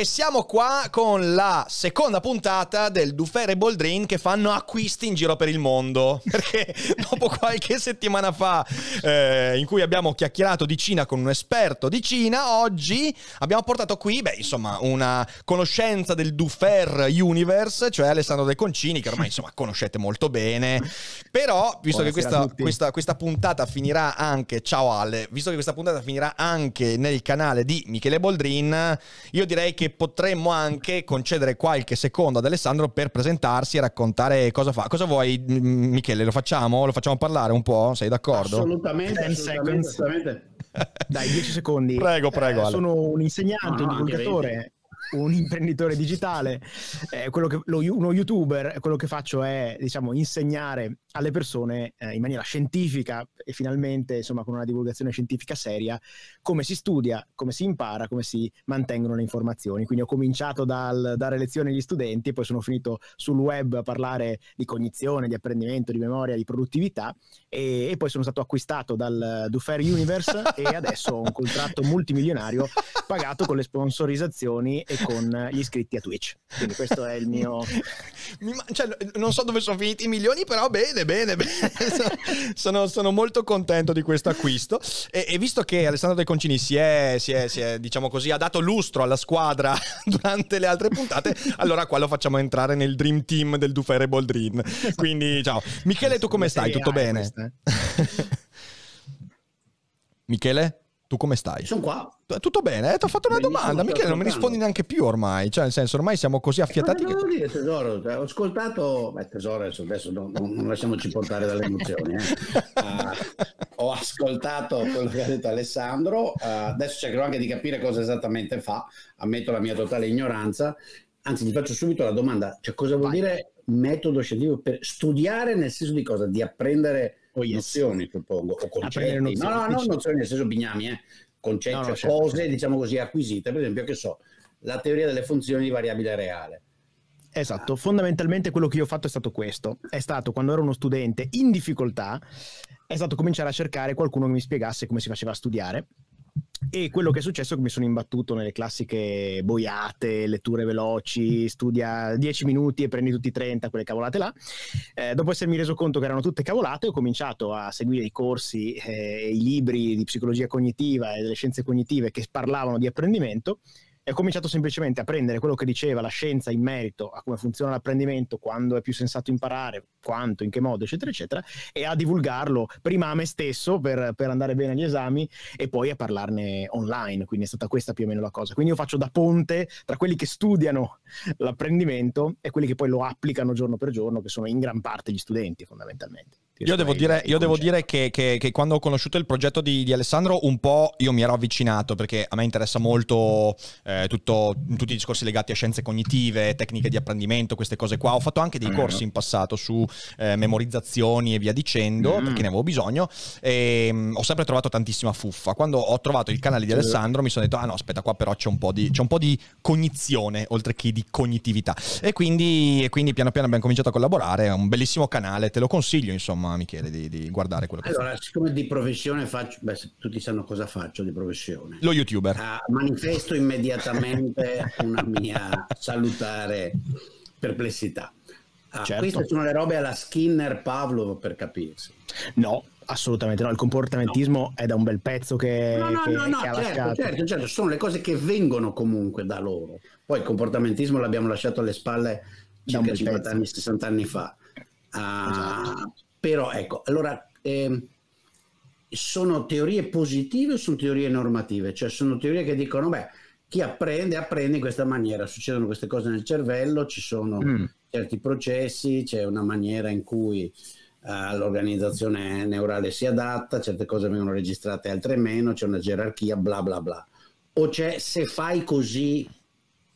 E siamo qua con la seconda puntata del Dufer e Boldrin che fanno acquisti in giro per il mondo. Perché dopo qualche settimana fa, eh, in cui abbiamo chiacchierato di Cina con un esperto di Cina, oggi abbiamo portato qui, beh, insomma, una conoscenza del Dufer Universe, cioè Alessandro De Concini, che ormai insomma conoscete molto bene. Però, visto che questa, questa, questa puntata finirà anche, ciao Ale, visto che questa puntata finirà anche nel canale di Michele Boldrin, io direi che potremmo anche concedere qualche secondo ad Alessandro per presentarsi e raccontare cosa fa. Cosa vuoi, Michele? Lo facciamo? Lo facciamo parlare un po'? Sei d'accordo? Assolutamente, assolutamente. assolutamente. Dai, 10 secondi. Prego, prego. Eh, sono un insegnante, no, un divulgatore un imprenditore digitale, eh, che, lo, uno youtuber, quello che faccio è diciamo, insegnare alle persone eh, in maniera scientifica e finalmente insomma, con una divulgazione scientifica seria come si studia, come si impara, come si mantengono le informazioni. Quindi ho cominciato dal dare lezioni agli studenti, poi sono finito sul web a parlare di cognizione, di apprendimento, di memoria, di produttività e, e poi sono stato acquistato dal Dufair Universe e adesso ho un contratto multimilionario pagato con le sponsorizzazioni e con gli iscritti a Twitch. Quindi questo è il mio... Mi, cioè, non so dove sono finiti i milioni, però bene, bene, bene. sono, sono, molto contento di questo acquisto. E, e visto che Alessandro De Concini si è, si è, si è, diciamo così, ha dato lustro alla squadra durante le altre puntate, allora qua lo facciamo entrare nel Dream Team del Dufere Dream. Quindi, ciao. Michele, tu come stai? Tutto bene? Michele, tu come stai? Sono qua. Tutto bene, eh? ti ho fatto una Benissimo, domanda, Michele, non mi rispondi neanche più ormai, cioè nel senso ormai siamo così eh, affiatati che... Dire, tesoro, cioè, ho ascoltato, beh tesoro adesso, adesso non, non, lasciamoci portare dalle emozioni, eh. uh, ho ascoltato quello che ha detto Alessandro, uh, adesso cercherò anche di capire cosa esattamente fa, ammetto la mia totale ignoranza, anzi ti faccio subito la domanda, cioè cosa vuol Vai. dire metodo scientifico per studiare nel senso di cosa? Di apprendere... Oh yes. nozioni, suppongo, o concetti. Nozioni. No, no, nozioni nel senso bignami, eh concetti, no, no, certo. cose certo. diciamo così acquisite, per esempio che so, la teoria delle funzioni di variabile reale. Esatto, ah. fondamentalmente quello che io ho fatto è stato questo, è stato quando ero uno studente in difficoltà, è stato cominciare a cercare qualcuno che mi spiegasse come si faceva a studiare e quello che è successo è che mi sono imbattuto nelle classiche boiate, letture veloci, studia 10 minuti e prendi tutti 30, quelle cavolate là. Eh, dopo essermi reso conto che erano tutte cavolate, ho cominciato a seguire i corsi eh, e eh, i libri di psicologia cognitiva e delle scienze cognitive che parlavano di apprendimento e ho cominciato semplicemente a prendere quello che diceva la scienza in merito a come funziona l'apprendimento, quando è più sensato imparare, quanto, in che modo, eccetera, eccetera, e a divulgarlo prima a me stesso per, per andare bene agli esami e poi a parlarne online. Quindi è stata questa più o meno la cosa. Quindi io faccio da ponte tra quelli che studiano l'apprendimento e quelli che poi lo applicano giorno per giorno, che sono in gran parte gli studenti fondamentalmente. Io devo dire, io devo dire che, che, che, quando ho conosciuto il progetto di, di, Alessandro un po' io mi ero avvicinato perché a me interessa molto eh, tutto, tutti i discorsi legati a scienze cognitive, tecniche di apprendimento, queste cose qua. Ho fatto anche dei ah, corsi in passato su eh, memorizzazioni e via dicendo mm. perché ne avevo bisogno e mh, mm, ho sempre trovato tantissima fuffa. Quando ho trovato il canale di Alessandro mi sono detto ah no aspetta qua però c'è un po' di, un po di cognizione oltre che di cognitività e quindi, e quindi piano piano abbiamo cominciato a collaborare. È un bellissimo canale, te lo consiglio insomma a Michele di, di guardare quello che allora, fa. siccome di professione faccio, beh, tutti sanno cosa faccio di professione. Lo youtuber. Uh, manifesto immediatamente una mia salutare perplessità. Ah, certo. Queste sono le robe alla Skinner Pavlov per capirsi. No, assolutamente no. Il comportamentismo no. è da un bel pezzo che. No, no, che, no, no, che certo, certo, certo, Sono le cose che vengono comunque da loro. Poi il comportamentismo l'abbiamo lasciato alle spalle circa 50 anni, 60 anni fa. Ah, esatto. Però ecco, allora eh, sono teorie positive o sono teorie normative? Cioè sono teorie che dicono, beh, chi apprende apprende in questa maniera, succedono queste cose nel cervello, ci sono mm. certi processi, c'è una maniera in cui eh, l'organizzazione neurale si adatta, certe cose vengono registrate, altre meno, c'è una gerarchia, bla bla bla. O c'è se fai così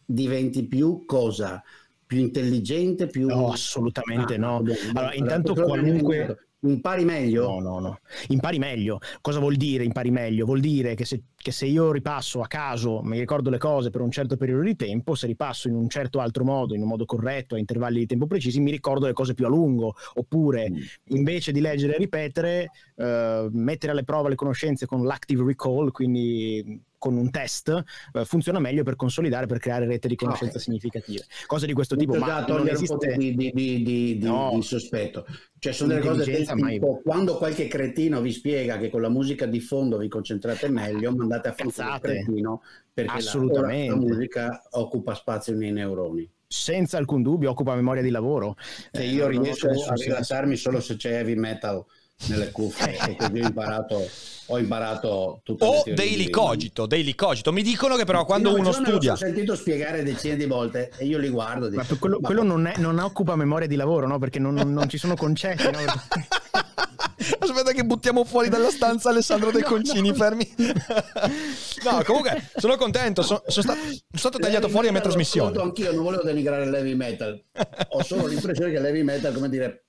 diventi più cosa? più intelligente, più... No, assolutamente ah, no. Beh, allora, beh, intanto qualunque... Impari meglio? No, no, no. Impari meglio. Cosa vuol dire impari meglio? Vuol dire che se, che se, io ripasso a caso, mi ricordo le cose per un certo periodo di tempo, se ripasso in un certo altro modo, in un modo corretto, a intervalli di tempo precisi, mi ricordo le cose più a lungo. Oppure, mm. invece di leggere e ripetere, eh, mettere alle prove le conoscenze con l'active recall, quindi con un test eh, funziona meglio per consolidare, per creare rete di conoscenza okay. Eh, significative. Cose di questo tipo. Ma da esiste... un po' di, di, di, no. di, sospetto. Cioè sono delle cose del mai... quando qualche cretino vi spiega che con la musica di fondo vi concentrate meglio, mandate a fare un cretino perché La, la musica occupa spazio nei neuroni senza alcun dubbio occupa memoria di lavoro. Che eh, eh io riesco a rilassarmi solo se c'è heavy metal nelle cuffie eh. così ho imparato, ho imparato tutto. O daily cogito, daily cogito. Mi dicono che però quando no, uno studia... Ho sentito spiegare decine di volte e io li guardo. Dico, ma quello, ma... quello non, è, non, occupa memoria di lavoro, no? Perché non, non ci sono concetti. No? Aspetta che buttiamo fuori dalla stanza Alessandro De Concini, no, fermi. no, comunque sono contento, sono, sono, sta, sono stato tagliato fuori a metà trasmissione. Anch'io non volevo denigrare il heavy metal, ho solo l'impressione che il heavy metal, come dire,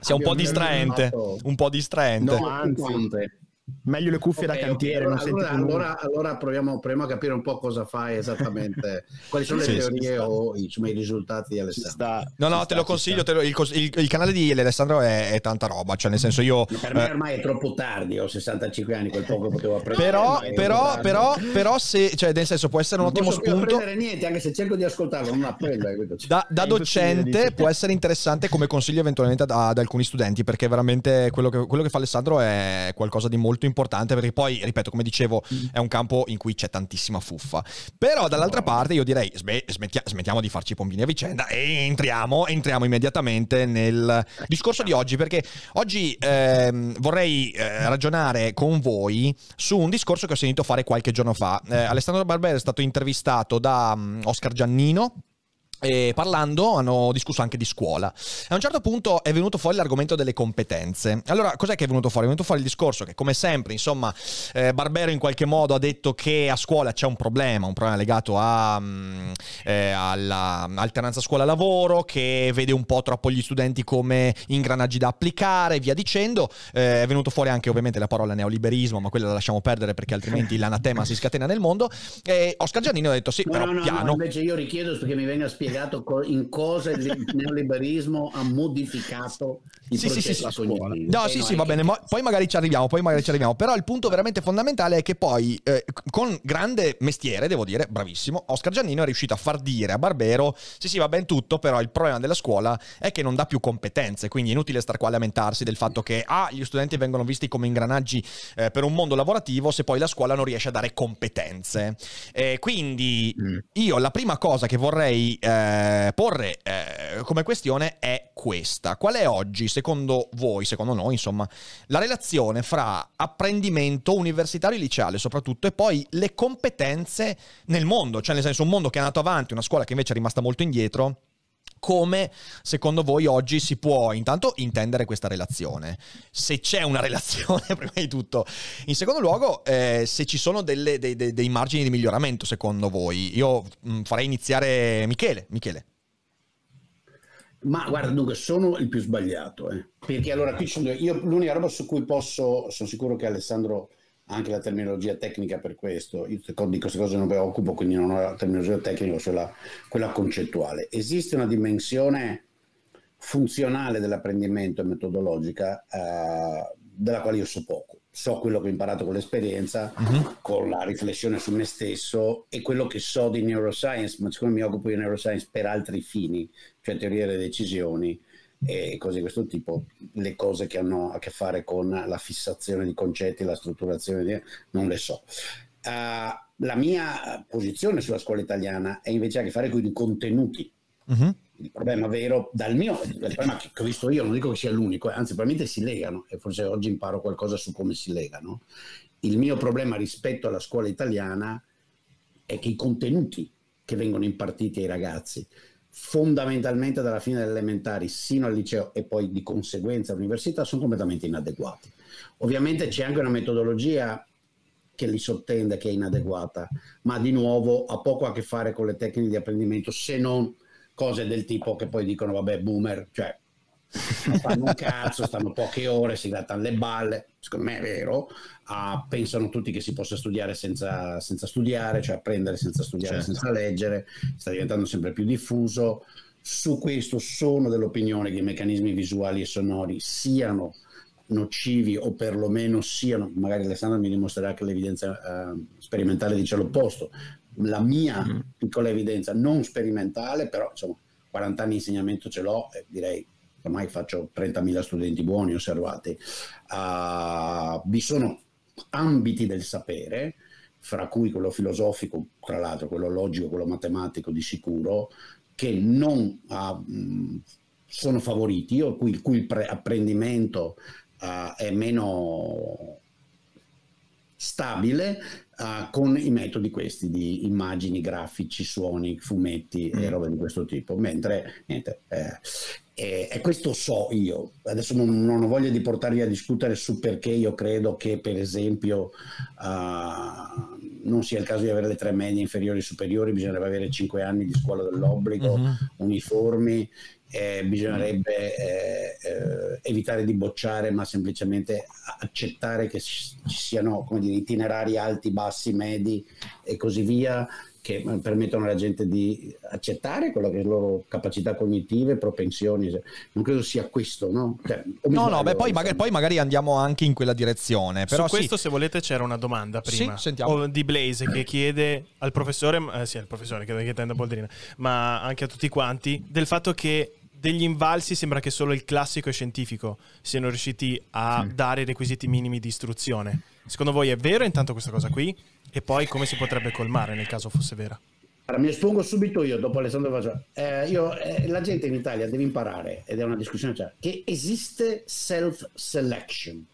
sia un po' distraente. Un po' distraente. No, anzi, meglio le cuffie okay, da cantiere. Okay, allora, allora, allora proviamo, proviamo, a capire un po' cosa fai esattamente, quali sono sì, le teorie o insomma, i risultati di Alessandro. No, no, ci te lo consiglio. Te lo, il, il, il, canale di Alessandro è, è, tanta roba. Cioè, nel senso, io. Per me eh, ormai è troppo tardi, ho 65 anni, quel poco potevo apprendere. Però, però, però, però, se, cioè, nel senso, può essere un non ottimo spunto. Non prendere niente, anche se cerco di ascoltarlo, non apprendo. Da, da docente può essere interessante come consiglio eventualmente ad, ad alcuni studenti, perché veramente quello che, quello che fa Alessandro è qualcosa di molto molto importante perché poi, ripeto, come dicevo, mm. è un campo in cui c'è tantissima fuffa. Però dall'altra parte io direi sm- smettia- smettiamo di farci i pombini a vicenda e entriamo, entriamo immediatamente nel ecco, discorso di oggi perché oggi eh, vorrei eh, ragionare con voi su un discorso che ho sentito fare qualche giorno fa. Eh, Alessandro Barbera è stato intervistato da um, Oscar Giannino e parlando hanno discusso anche di scuola. A un certo punto è venuto fuori l'argomento delle competenze. Allora, cos'è che è venuto fuori? È venuto fuori il discorso che, come sempre, insomma, eh, Barbero in qualche modo ha detto che a scuola c'è un problema, un problema legato a, mm, eh, all'alternanza scuola-lavoro, che vede un po' troppo gli studenti come ingranaggi da applicare, via dicendo. Eh, è venuto fuori anche, ovviamente, la parola neoliberismo, ma quella la lasciamo perdere perché altrimenti l'anatema si scatena nel mondo. E Oscar Giannini ha detto sì, no, però no, piano. No, invece io richiedo perché mi venga spiegato spiegato co- in cosa il neoliberismo ha modificato il sì, processo sì, sì, cognitivo. No, sì, sì, va bene, ma poi magari ci arriviamo, poi magari ci arriviamo, però il punto veramente fondamentale è che poi eh, con grande mestiere, devo dire, bravissimo, Oscar Giannino è riuscito a far dire a Barbero "Sì, sì, va ben tutto, però il problema della scuola è che non dà più competenze, quindi è inutile star qua a lamentarsi del fatto che ah, gli studenti vengono visti come ingranaggi eh, per un mondo lavorativo se poi la scuola non riesce a dare competenze". Eh, quindi mm. io la prima cosa che vorrei eh, eh, porre eh, come questione è questa. Qual è oggi, secondo voi, secondo noi, insomma, la relazione fra apprendimento universitario e liceale soprattutto e poi le competenze nel mondo, cioè nel senso un mondo che è andato avanti, una scuola che invece è rimasta molto indietro come secondo voi oggi si può intanto intendere questa relazione, se c'è una relazione prima di tutto. In secondo luogo, eh, se ci sono delle, dei, dei, dei, margini di miglioramento secondo voi. Io mh, mm, farei iniziare Michele. Michele. Ma guarda, dunque, sono il più sbagliato, eh. perché allora qui sono, io l'unica roba su cui posso, sono sicuro che Alessandro anche la terminologia tecnica per questo, io di queste cose non mi occupo, quindi non ho la terminologia tecnica, cioè la, quella concettuale. Esiste una dimensione funzionale dell'apprendimento metodologica eh, della quale io so poco. So quello che ho imparato con l'esperienza, uh-huh. con la riflessione su me stesso e quello che so di neuroscience, ma siccome mi occupo di neuroscience per altri fini, cioè teoria delle decisioni, e cose di questo tipo, le cose che hanno a che fare con la fissazione di concetti, la strutturazione, di... non le so. Uh, la mia posizione sulla scuola italiana è invece a che fare con i contenuti. Uh-huh. Il problema vero, dal mio, il problema che ho visto io, non dico che sia l'unico, eh, anzi probabilmente si legano e forse oggi imparo qualcosa su come si legano. Il mio problema rispetto alla scuola italiana è che i contenuti che vengono impartiti ai ragazzi fondamentalmente dalla fine delle elementari sino al liceo e poi di conseguenza all'università sono completamente inadeguati. Ovviamente c'è anche una metodologia che li sottende che è inadeguata, ma di nuovo ha poco a che fare con le tecniche di apprendimento se non cose del tipo che poi dicono vabbè boomer, cioè non fanno un cazzo, stanno poche ore, si grattano le balle, secondo me è vero, ah, pensano tutti che si possa studiare senza, senza studiare, cioè apprendere senza studiare, certo. senza leggere, sta diventando sempre più diffuso. Su questo sono dell'opinione che i meccanismi visuali e sonori siano nocivi o perlomeno siano, magari Alessandro mi dimostrerà che l'evidenza eh, sperimentale dice l'opposto, la mia mm. piccola evidenza non sperimentale, però insomma 40 anni di insegnamento ce l'ho e direi ormai faccio 30.000 studenti buoni osservati, uh, ah, vi sono ambiti del sapere, fra cui quello filosofico, tra l'altro quello logico, quello matematico di sicuro, che non uh, sono favoriti, o cui, cui il pre- apprendimento uh, è meno stabile uh, con i metodi questi di immagini, grafici, suoni, fumetti mm. e roba di questo tipo. Mentre, niente, eh, e, e, questo so io. Adesso non, non, ho voglia di portarvi a discutere su perché io credo che, per esempio, uh, non sia il caso di avere le tre medie inferiori e superiori, bisognerebbe avere cinque anni di scuola dell'obbligo, mm-hmm. uniformi eh, bisognerebbe eh, eh, evitare di bocciare, ma semplicemente accettare che ci siano dire, itinerari alti, bassi, medi e così via, che eh, permettono alla gente di accettare quello che è le loro capacità cognitive, propensioni. Non credo sia questo, no? Cioè, no, no, beh, poi, magari, poi, magari andiamo anche in quella direzione. Però Su questo, sì. se volete, c'era una domanda prima sì, di Blaze che chiede al professore, eh, sì, al professore, che chiede a Boldrina, ma anche a tutti quanti, del fatto che degli invalsi sembra che solo il classico e scientifico siano riusciti a dare i requisiti minimi di istruzione. Secondo voi è vero intanto questa cosa qui? E poi come si potrebbe colmare nel caso fosse vera? Allora, mi espongo subito io, dopo Alessandro Vazza. Eh, eh, la gente in Italia deve imparare, ed è una discussione già, cioè, che esiste self-selection.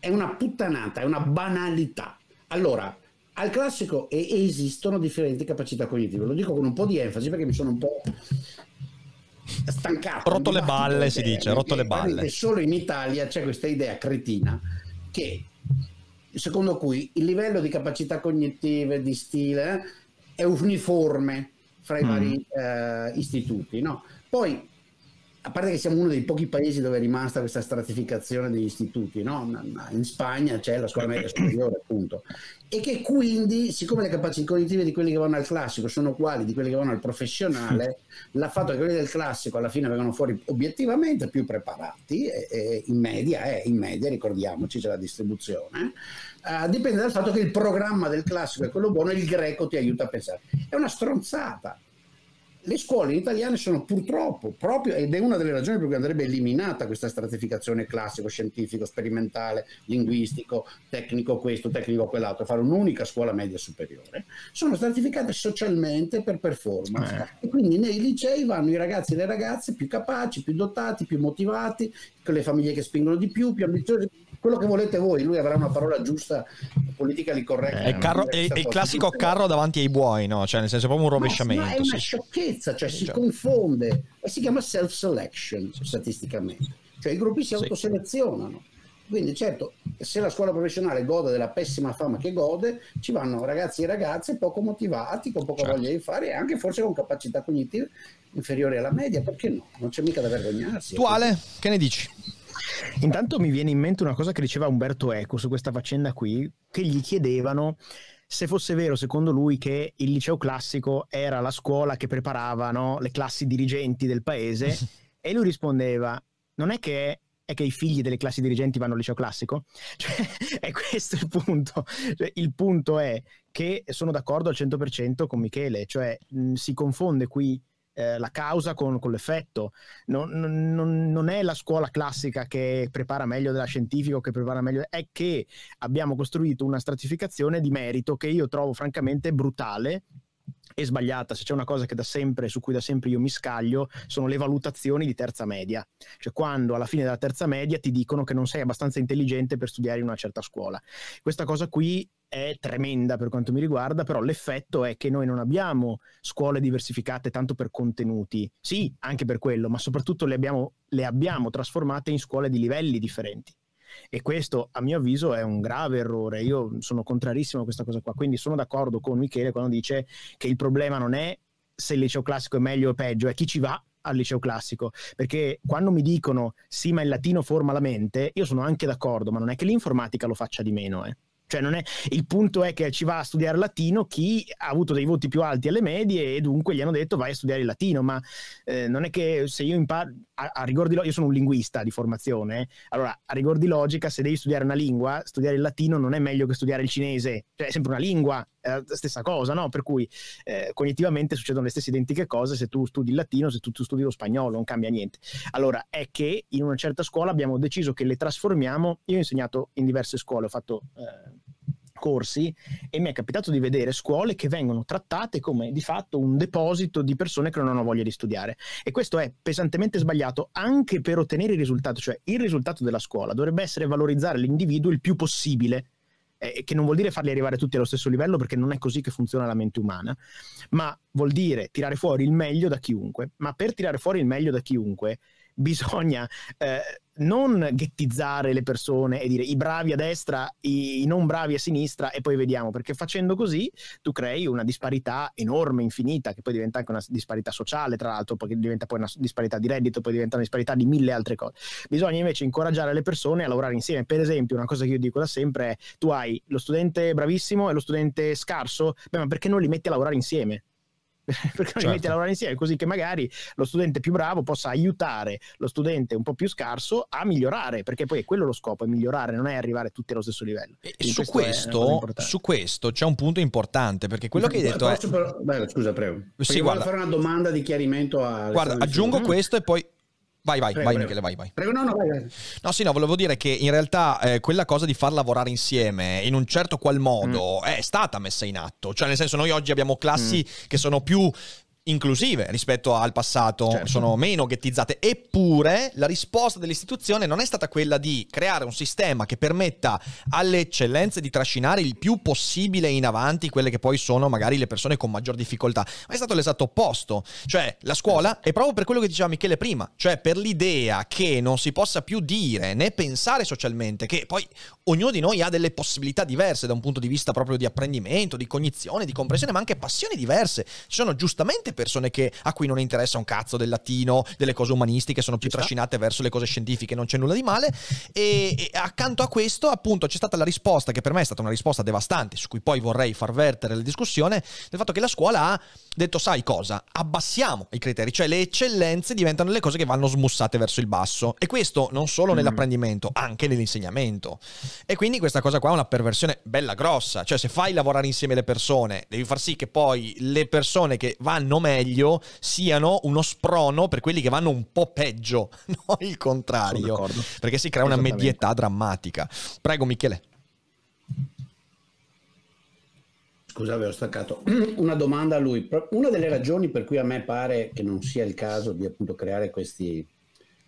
È una puttanata, è una banalità. Allora, al classico esistono differenti capacità cognitive. Lo dico con un po' di enfasi perché mi sono un po' stancato. Rotto le balle, eh, si dice, rotto le balle. Solo in Italia c'è questa idea cretina che secondo cui il livello di capacità cognitive, di stile, eh, è uniforme fra i mm. vari eh, istituti. No? Poi a parte che siamo uno dei pochi paesi dove è rimasta questa stratificazione degli istituti, no? in Spagna c'è la scuola media superiore appunto, e che quindi siccome le capacità cognitive di quelli che vanno al classico sono uguali di quelli che vanno al professionale, l'ha fatto che quelli del classico alla fine vengono fuori obiettivamente più preparati, e, e in media, eh, in media ricordiamoci c'è la distribuzione, eh, dipende dal fatto che il programma del classico è quello buono e il greco ti aiuta a pensare. È una stronzata le scuole italiane sono purtroppo proprio, ed è una delle ragioni per cui andrebbe eliminata questa stratificazione classico, scientifico, sperimentale, linguistico, tecnico questo, tecnico quell'altro, fare un'unica scuola media superiore, sono stratificate socialmente per performance. Eh. E quindi nei licei vanno i ragazzi e le ragazze più capaci, più dotati, più motivati, con le famiglie che spingono di più, più ambiziosi, quello che volete voi, lui avrà una parola giusta, politica li corretta. È, carro, è, è il classico carro davanti ai buoi, no? Cioè, nel senso, è proprio un rovesciamento. Ma, ma è una sciocchezza, cioè si esatto. confonde e si chiama self-selection statisticamente, cioè i gruppi si autoselezionano. Quindi certo, se la scuola professionale gode della pessima fama che gode, ci vanno ragazzi e ragazze poco motivati, con poca certo. voglia di fare e anche forse con capacità cognitive inferiori alla media, perché no? Non c'è mica da vergognarsi. Tuale, che ne dici? Intanto mi viene in mente una cosa che diceva Umberto Eco su questa faccenda qui, che gli chiedevano se fosse vero secondo lui che il liceo classico era la scuola che preparavano le classi dirigenti del paese e lui rispondeva non è che è che i figli delle classi dirigenti vanno al liceo classico? Cioè, è questo il punto. Cioè, il punto è che sono d'accordo al 100% con Michele, cioè mh, si confonde qui eh, la causa con, con l'effetto. Non, non, non, è la scuola classica che prepara meglio della scientifica che prepara meglio, è che abbiamo costruito una stratificazione di merito che io trovo francamente brutale e sbagliata. Se c'è una cosa sempre, su cui da sempre io mi scaglio, sono le valutazioni di terza media. Cioè quando alla fine della terza media ti dicono che non sei abbastanza intelligente per studiare in una certa scuola. Questa cosa qui è tremenda per quanto mi riguarda, però l'effetto è che noi non abbiamo scuole diversificate tanto per contenuti, sì, anche per quello, ma soprattutto le abbiamo, le abbiamo trasformate in scuole di livelli differenti. E questo, a mio avviso, è un grave errore. Io sono contrarissimo a questa cosa qua, quindi sono d'accordo con Michele quando dice che il problema non è se il liceo classico è meglio o peggio, è chi ci va al liceo classico, perché quando mi dicono sì, ma il latino forma la mente, io sono anche d'accordo, ma non è che l'informatica lo faccia di meno, eh. Cioè non è... Il punto è che ci va a studiare latino chi ha avuto dei voti più alti alle medie e dunque gli hanno detto vai a studiare il latino, ma eh, non è che se io imparo, a, a rigor di logica, io sono un linguista di formazione, eh, allora a rigor di logica se devi studiare una lingua, studiare il latino non è meglio che studiare il cinese, cioè è sempre una lingua, è la stessa cosa, no? Per cui eh, cognitivamente succedono le stesse identiche cose se tu studi il latino, se tu, tu studi lo spagnolo, non cambia niente. Allora, è che in una certa scuola abbiamo deciso che le trasformiamo, io ho insegnato in diverse scuole, ho fatto... Eh, corsi e mi è capitato di vedere scuole che vengono trattate come di fatto un deposito di persone che non hanno voglia di studiare e questo è pesantemente sbagliato anche per ottenere il risultato, cioè il risultato della scuola dovrebbe essere valorizzare l'individuo il più possibile eh, che non vuol dire farli arrivare tutti allo stesso livello perché non è così che funziona la mente umana, ma vuol dire tirare fuori il meglio da chiunque. Ma per tirare fuori il meglio da chiunque bisogna eh, non ghettizzare le persone e dire i bravi a destra, i, i, non bravi a sinistra e poi vediamo, perché facendo così tu crei una disparità enorme, infinita, che poi diventa anche una disparità sociale, tra l'altro, perché diventa poi una disparità di reddito, poi diventa una disparità di mille altre cose. Bisogna invece incoraggiare le persone a lavorare insieme. Per esempio, una cosa che io dico da sempre è tu hai lo studente bravissimo e lo studente scarso, beh, ma perché non li metti a lavorare insieme? perché certo. a lavorare insieme, così che magari lo studente più bravo possa aiutare lo studente un po' più scarso a migliorare, perché poi è quello lo scopo, è migliorare, non è arrivare tutti allo stesso livello. E Quindi su, questo, questo su questo c'è un punto importante, perché quello che hai detto... Posso è... però, beh, scusa, prego. Sì, voglio fare una domanda di chiarimento a... Guarda, aggiungo mm. questo e poi Vai, vai, prego, vai prego. Michele, vai, vai. Prego, no, no, vai, vai. No, sì, no, volevo dire che in realtà eh, quella cosa di far lavorare insieme in un certo qual mm. modo mm. è stata messa in atto. Cioè, nel senso, noi oggi abbiamo classi mm. che sono più inclusive rispetto al passato, certo. sono meno ghettizzate, eppure la risposta dell'istituzione non è stata quella di creare un sistema che permetta alle eccellenze di trascinare il più possibile in avanti quelle che poi sono magari le persone con maggior difficoltà, ma è stato l'esatto opposto, cioè la scuola è proprio per quello che diceva Michele prima, cioè per l'idea che non si possa più dire né pensare socialmente, che poi ognuno di noi ha delle possibilità diverse da un punto di vista proprio di apprendimento, di cognizione, di comprensione, ma anche passioni diverse, ci sono giustamente persone che, a cui non interessa un cazzo del latino, delle cose umanistiche, sono più trascinate verso le cose scientifiche, non c'è nulla di male. E, e accanto a questo, appunto, c'è stata la risposta, che per me è stata una risposta devastante, su cui poi vorrei far vertere la discussione, del fatto che la scuola ha detto, sai cosa, abbassiamo i criteri, cioè le eccellenze diventano le cose che vanno smussate verso il basso. E questo non solo mm. nell'apprendimento, anche nell'insegnamento. E quindi questa cosa qua è una perversione bella grossa, cioè se fai lavorare insieme le persone, devi far sì che poi le persone che vanno meglio meglio siano uno sprono per quelli che vanno un po' peggio, non il contrario, perché si crea una medietà drammatica. Prego Michele. Scusa, avevo staccato. Una domanda a lui. Una delle ragioni per cui a me pare che non sia il caso di appunto creare queste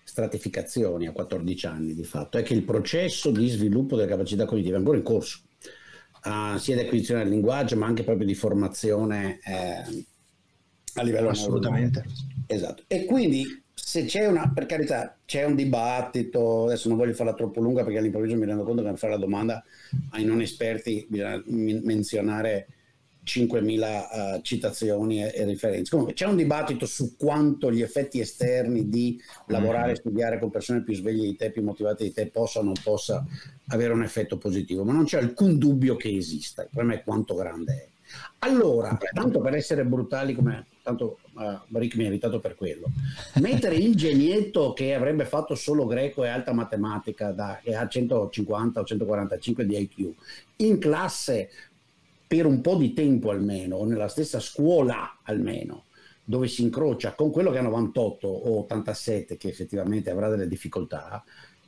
stratificazioni a 14 anni di fatto è che il processo di sviluppo delle capacità cognitive è ancora in corso. Uh, sia di acquisizione del linguaggio ma anche proprio di formazione eh, a livello assolutamente normale. Eh. esatto e quindi se c'è una per carità c'è un dibattito adesso non voglio farla troppo lunga perché all'improvviso mi rendo conto che per fare la domanda ai non esperti bisogna menzionare 5.000 uh, eh, citazioni e, e, referenze. Comunque c'è un dibattito su quanto gli effetti esterni di mm-hmm. lavorare e studiare con persone più sveglie di te, più motivate di te, possa o non possa avere un effetto positivo, ma non c'è alcun dubbio che esista, il problema è quanto grande è. Allora, tanto per essere brutali come tanto uh, Rick mi ha invitato per quello. Mentre il genietto che avrebbe fatto solo greco e alta matematica da, e a 150 o 145 di IQ in classe per un po' di tempo almeno, o nella stessa scuola almeno, dove si incrocia con quello che ha 98 o 87, che effettivamente avrà delle difficoltà,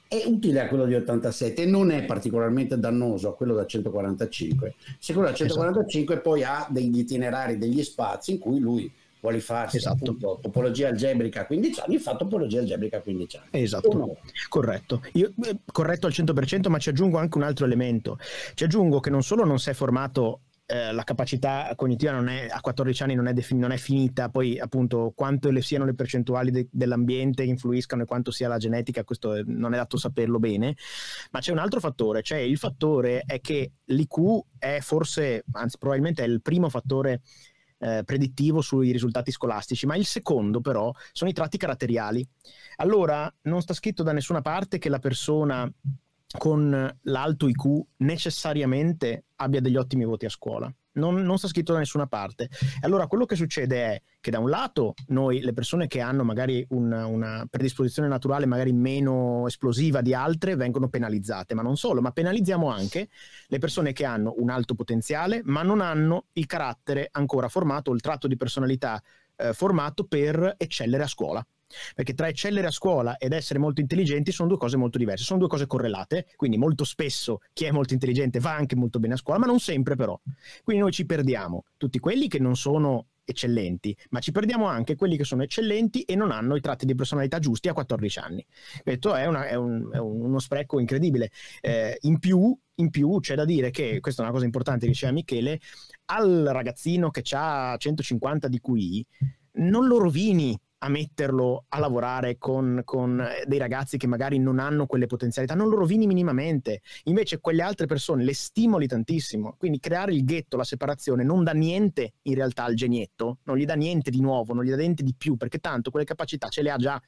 è utile a quello di 87 e non è particolarmente dannoso a quello da 145. Se quello da 145 esatto. poi ha degli itinerari, degli spazi in cui lui vuole farsi esatto. appunto, topologia algebrica a 15 anni, fa topologia algebrica a 15 anni. Esatto, no? corretto. Io, eh, corretto al 100%, ma ci aggiungo anche un altro elemento. Ci aggiungo che non solo non si è formato eh, la capacità cognitiva non è, a 14 anni non è, defin- non è, finita, poi appunto quanto le siano le percentuali de- dell'ambiente che influiscano e quanto sia la genetica, questo è, eh, non è dato saperlo bene, ma c'è un altro fattore, cioè il fattore è che l'IQ è forse, anzi probabilmente è il primo fattore eh, predittivo sui risultati scolastici, ma il secondo però sono i tratti caratteriali. Allora, non sta scritto da nessuna parte che la persona con l'alto IQ necessariamente abbia degli ottimi voti a scuola. Non, non, sta scritto da nessuna parte. Allora quello che succede è che da un lato noi, le persone che hanno magari una, una, predisposizione naturale magari meno esplosiva di altre, vengono penalizzate, ma non solo, ma penalizziamo anche le persone che hanno un alto potenziale, ma non hanno il carattere ancora formato, o il tratto di personalità eh, formato per eccellere a scuola. Perché tra eccellere a scuola ed essere molto intelligenti sono due cose molto diverse, sono due cose correlate, quindi molto spesso chi è molto intelligente va anche molto bene a scuola, ma non sempre però. Quindi noi ci perdiamo tutti quelli che non sono eccellenti, ma ci perdiamo anche quelli che sono eccellenti e non hanno i tratti di personalità giusti a 14 anni. Questo è, una, è, un, è uno spreco incredibile. Eh, in, più, in più c'è da dire che, questa è una cosa importante diceva Michele, al ragazzino che ha 150 di QI, non lo rovini a metterlo a lavorare con, con, eh, dei ragazzi che magari non hanno quelle potenzialità, non lo rovini minimamente. Invece quelle altre persone le stimoli tantissimo. Quindi creare il ghetto, la separazione, non dà niente in realtà al genietto, non gli dà niente di nuovo, non gli dà niente di più, perché tanto quelle capacità ce le ha già.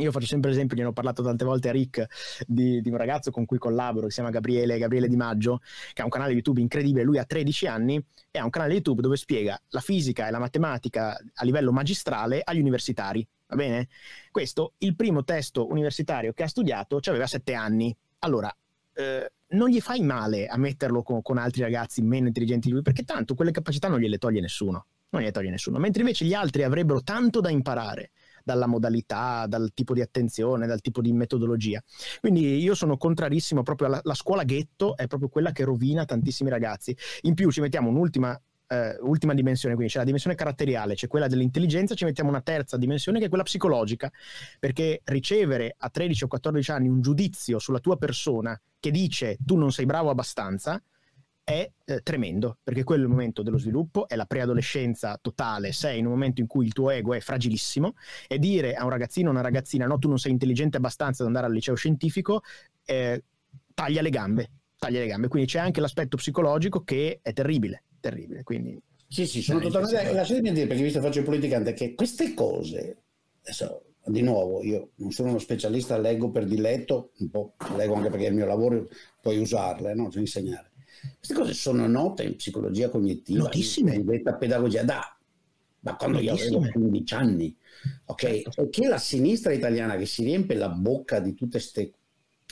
Io faccio sempre l'esempio, ne ho parlato tante volte a Rick, di, di, un ragazzo con cui collaboro, che si chiama Gabriele, Gabriele Di Maggio, che ha un canale YouTube incredibile, lui ha 13 anni e ha un canale YouTube dove spiega la fisica e la matematica a livello magistrale agli universitari, va bene? Questo, il primo testo universitario che ha studiato, cioè aveva 7 anni. Allora, eh, non gli fai male a metterlo con, con altri ragazzi meno intelligenti di lui, perché tanto quelle capacità non gliele toglie nessuno, non gliele toglie nessuno, mentre invece gli altri avrebbero tanto da imparare dalla modalità, dal tipo di attenzione, dal tipo di metodologia. Quindi io sono contrarissimo proprio alla la scuola ghetto, è proprio quella che rovina tantissimi ragazzi. In più ci mettiamo un'ultima Uh, ultima dimensione, quindi c'è la dimensione caratteriale, c'è quella dell'intelligenza, ci mettiamo una terza dimensione che è quella psicologica, perché ricevere a 13 o 14 anni un giudizio sulla tua persona che dice tu non sei bravo abbastanza è eh, tremendo, perché quello è il momento dello sviluppo, è la preadolescenza totale, sei in un momento in cui il tuo ego è fragilissimo e dire a un ragazzino o una ragazzina no, tu non sei intelligente abbastanza ad andare al liceo scientifico, eh, taglia le gambe, taglia le gambe. Quindi c'è anche l'aspetto psicologico che è terribile, terribile. Quindi, sì, sì, sono totalmente... Lasciatemi dire, perché visto che faccio il politicante, che queste cose, adesso di nuovo, io non sono uno specialista, leggo per diletto, un po', leggo anche perché è il mio lavoro, puoi usarle, no? insegnare. Queste cose sono note in psicologia cognitiva, Notissime. in cosiddetta pedagogia, da, da quando Notissime. io avevo 15 anni. Ok, Certo. che la sinistra italiana che si riempie la bocca di tutte queste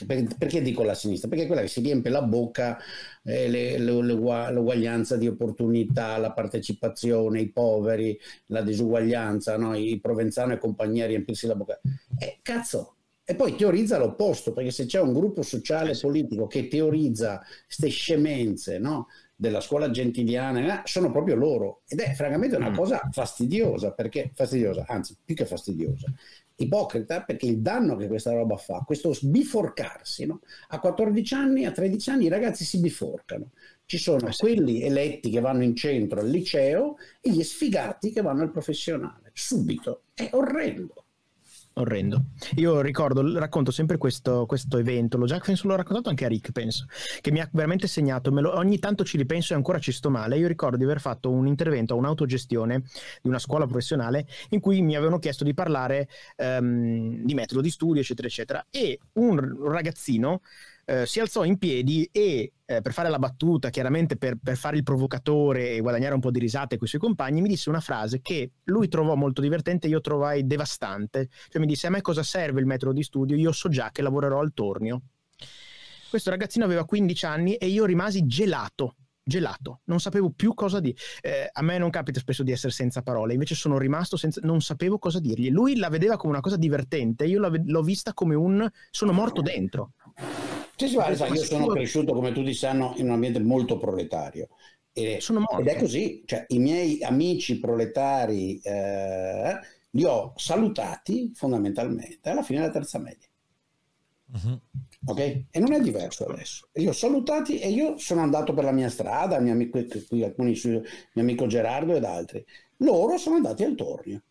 perché dico la sinistra? Perché è quella che si riempie la bocca, eh, le, le, le, l'uguaglianza di opportunità, la partecipazione, i poveri, la disuguaglianza, no? i Provenzano e compagnia a riempirsi la bocca. Eh, cazzo, e poi teorizza l'opposto, perché se c'è un gruppo sociale e eh politico che teorizza queste scemenze no? della scuola gentiliana, eh, sono proprio loro. Ed è francamente una mm. cosa fastidiosa, perché fastidiosa, anzi più che fastidiosa, ipocrita, perché il danno che questa roba fa, questo sbiforcarsi, no? a 14 anni, a 13 anni i ragazzi si biforcano. Ci sono eh quelli eletti che vanno in centro al liceo e gli sfigati che vanno al professionale, subito. È orrendo orrendo. Io ricordo, racconto sempre questo, questo evento, l'ho già penso, l'ho raccontato anche a Rick, penso, che mi ha veramente segnato, lo, ogni tanto ci ripenso e ancora ci sto male. Io ricordo di aver fatto un intervento a un'autogestione di una scuola professionale in cui mi avevano chiesto di parlare um, di metodo di studio, eccetera, eccetera, e un ragazzino eh, si alzò in piedi e eh, per fare la battuta, chiaramente per, per, fare il provocatore e guadagnare un po' di risate con i suoi compagni, mi disse una frase che lui trovò molto divertente, e io trovai devastante. Cioè mi disse: A me cosa serve il metodo di studio? Io so già che lavorerò al tornio. Questo ragazzino aveva 15 anni e io rimasi gelato. Gelato, non sapevo più cosa dire. Eh, a me non capita spesso di essere senza parole, invece sono rimasto senza. non sapevo cosa dirgli. Lui la vedeva come una cosa divertente, io l'ho vista come un sono morto dentro. Sì, sì, guarda, io sono cresciuto, come tutti sanno, in un ambiente molto proletario. E, ed è così, cioè, i miei amici proletari eh, li ho salutati fondamentalmente alla fine della terza media. Uh-huh. Ok? E non è diverso adesso. Li ho salutati e io sono andato per la mia strada, mio amico, alcuni, mio amico Gerardo ed altri. Loro sono andati al tornio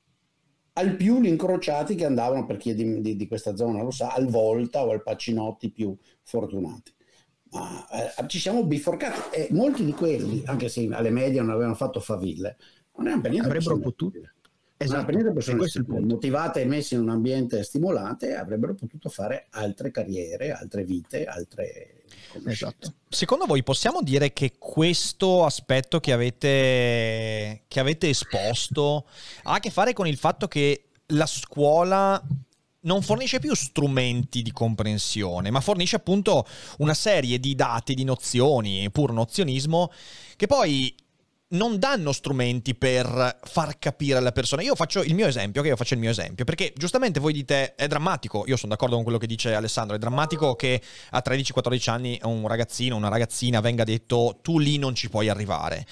al più gli incrociati che andavano, per chi è di, di, di questa zona lo sa, al Volta o al Pacinotti più fortunati. Ma eh, ci siamo biforcati e molti di quelli, anche se alle medie non avevano fatto faville, non erano per niente avrebbero potuto. Esatto, persone motivate e messe in un ambiente stimolante avrebbero potuto fare altre carriere, altre vite, altre Esatto. Secondo voi possiamo dire che questo aspetto che avete, che avete esposto ha a che fare con il fatto che la scuola non fornisce più strumenti di comprensione, ma fornisce appunto una serie di dati, di nozioni, pur nozionismo, che poi non danno strumenti per far capire alla persona. Io faccio il mio esempio, ok? Io faccio il mio esempio, perché giustamente voi dite è drammatico, io sono d'accordo con quello che dice Alessandro, è drammatico che a 13-14 anni un ragazzino, una ragazzina venga detto tu lì non ci puoi arrivare.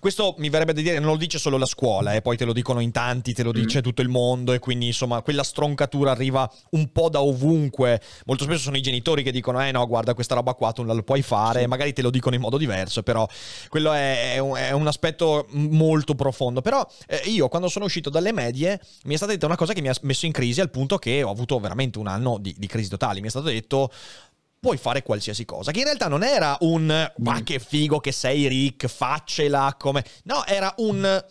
Questo mi verrebbe da dire, non lo dice solo la scuola, e eh? poi te lo dicono in tanti, te lo mm. dice tutto il mondo e quindi insomma quella stroncatura arriva un po' da ovunque. Molto spesso sono i genitori che dicono eh no, guarda questa roba qua tu non la puoi fare, magari te lo dicono in modo diverso, però quello è, è, un, è un aspetto aspetto molto profondo, però eh, io quando sono uscito dalle medie mi è stata detta una cosa che mi ha messo in crisi al punto che ho avuto veramente un anno di, di crisi totale, mi è stato detto puoi fare qualsiasi cosa. Che in realtà non era un ma mm. che figo che sei Rick, faccela come. No, era un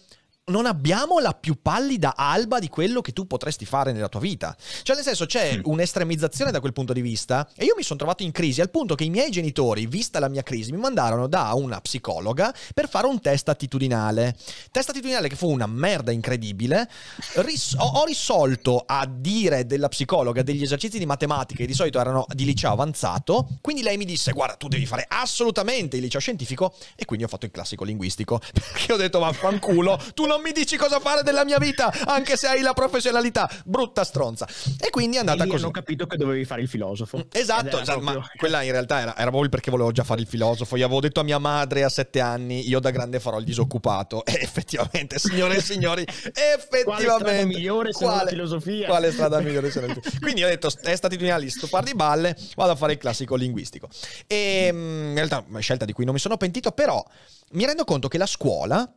non abbiamo la più pallida alba di quello che tu potresti fare nella tua vita. Cioè, nel senso, c'è un'estremizzazione da quel punto di vista e io mi sono trovato in crisi al punto che i miei genitori, vista la mia crisi, mi mandarono da una psicologa per fare un test attitudinale. Test attitudinale che fu una merda incredibile. Ris- ho, risolto a dire della psicologa degli esercizi di matematica che di solito erano di liceo avanzato, quindi lei mi disse "Guarda, tu devi fare assolutamente il liceo scientifico" e quindi ho fatto il classico linguistico perché ho detto "Vaffanculo, tu non non mi dici cosa fare della mia vita, anche se hai la professionalità, brutta stronza. E quindi è andata e lì Non ho capito che dovevi fare il filosofo. Esatto, esatto proprio... ma quella in realtà era, era, proprio perché volevo già fare il filosofo. Io avevo detto a mia madre a sette anni, io da grande farò il disoccupato. E effettivamente, signore e signori, effettivamente. Quale strada migliore se quale, filosofia? Quale strada migliore se filosofia? Quindi ho detto, è statitudinalista, par di balle, vado a fare il classico linguistico. E mm, in realtà, scelta di cui non mi sono pentito, però mi rendo conto che la scuola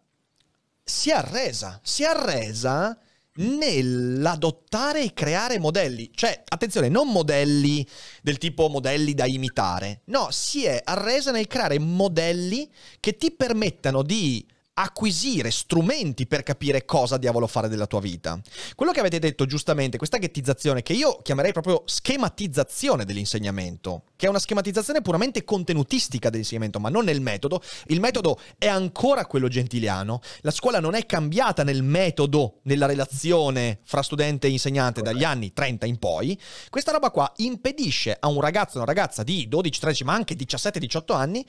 si è arresa, si è arresa nell'adottare e creare modelli. Cioè, attenzione, non modelli del tipo modelli da imitare. No, si è arresa nel creare modelli che ti permettano di acquisire strumenti per capire cosa diavolo fare della tua vita. Quello che avete detto giustamente, questa ghettizzazione che io chiamerei proprio schematizzazione dell'insegnamento, che è una schematizzazione puramente contenutistica dell'insegnamento, ma non nel metodo. Il metodo è ancora quello gentiliano, la scuola non è cambiata nel metodo, nella relazione fra studente e insegnante dagli anni 30 in poi. Questa roba qua impedisce a un ragazzo, una ragazza di 12, 13, ma anche 17, 18 anni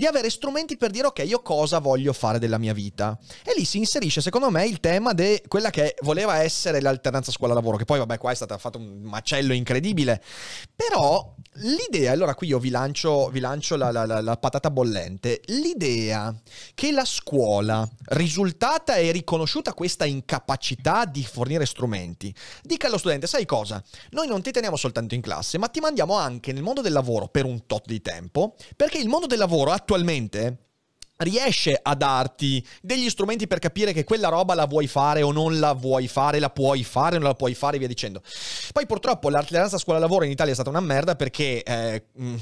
di avere strumenti per dire ok, io cosa voglio fare della mia vita. E lì si inserisce, secondo me, il tema di quella che voleva essere l'alternanza scuola-lavoro, che poi vabbè qua è stato fatto un macello incredibile, però l'idea, allora qui io vi lancio, vi lancio la, la, la, la patata bollente, l'idea che la scuola, risultata e riconosciuta questa incapacità di fornire strumenti, dica allo studente, sai cosa, noi non ti teniamo soltanto in classe, ma ti mandiamo anche nel mondo del lavoro per un tot di tempo, perché il mondo del lavoro ha attualmente riesce a darti degli strumenti per capire che quella roba la vuoi fare o non la vuoi fare, la puoi fare o non la puoi fare e via dicendo. Poi purtroppo l'artiglieranza scuola-lavoro in Italia è stata una merda perché eh, mm,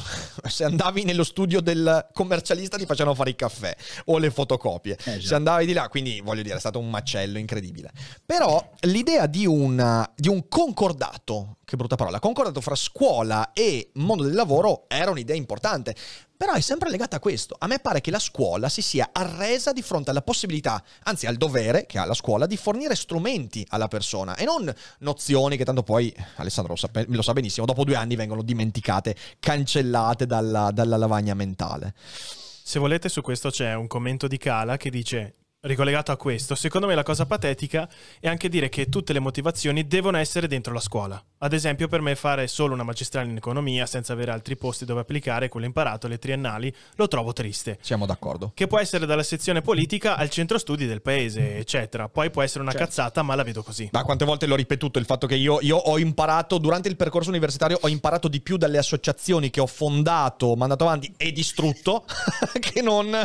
se andavi nello studio del commercialista ti facevano fare il caffè o le fotocopie, eh, se andavi di là, quindi voglio dire è stato un macello incredibile. Però l'idea di, una, di un concordato che brutta parola, concordato fra scuola e mondo del lavoro era un'idea importante, però è sempre legata a questo. A me pare che la scuola si sia arresa di fronte alla possibilità, anzi al dovere che ha la scuola, di fornire strumenti alla persona e non nozioni che tanto poi, Alessandro lo sa, lo sa benissimo, dopo due anni vengono dimenticate, cancellate dalla, dalla lavagna mentale. Se volete su questo c'è un commento di Cala che dice ricollegato a questo, secondo me la cosa patetica è anche dire che tutte le motivazioni devono essere dentro la scuola. Ad esempio, per me fare solo una magistrale in economia senza avere altri posti dove applicare quello imparato alle triennali lo trovo triste. Siamo d'accordo. Che può essere dalla sezione politica al centro studi del paese, eccetera. Poi può essere una certo. cazzata, ma la vedo così. Ma quante volte l'ho ripetuto il fatto che io, io, ho imparato, durante il percorso universitario, ho imparato di più dalle associazioni che ho fondato, mandato avanti e distrutto che non,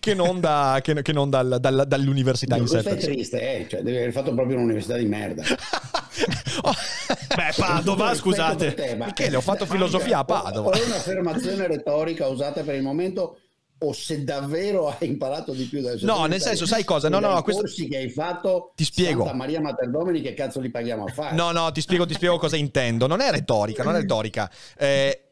che non, da, che, che non dal, dal, dall'università no, in sé. Questo è triste, eh? cioè, devi aver fatto proprio un'università di merda. oh. Padova, scusate. Tema, eh, Michele, ho fatto eh, filosofia a Padova. È un'affermazione retorica usata per il momento o se davvero hai imparato di più dal No, nel senso, sai cosa? No, no, no, questo corsi che hai fatto Ti spiego. Santa Maria Materdomini che cazzo li paghiamo a fare? No, no, ti spiego, ti spiego cosa intendo. Non è retorica, non è retorica. Eh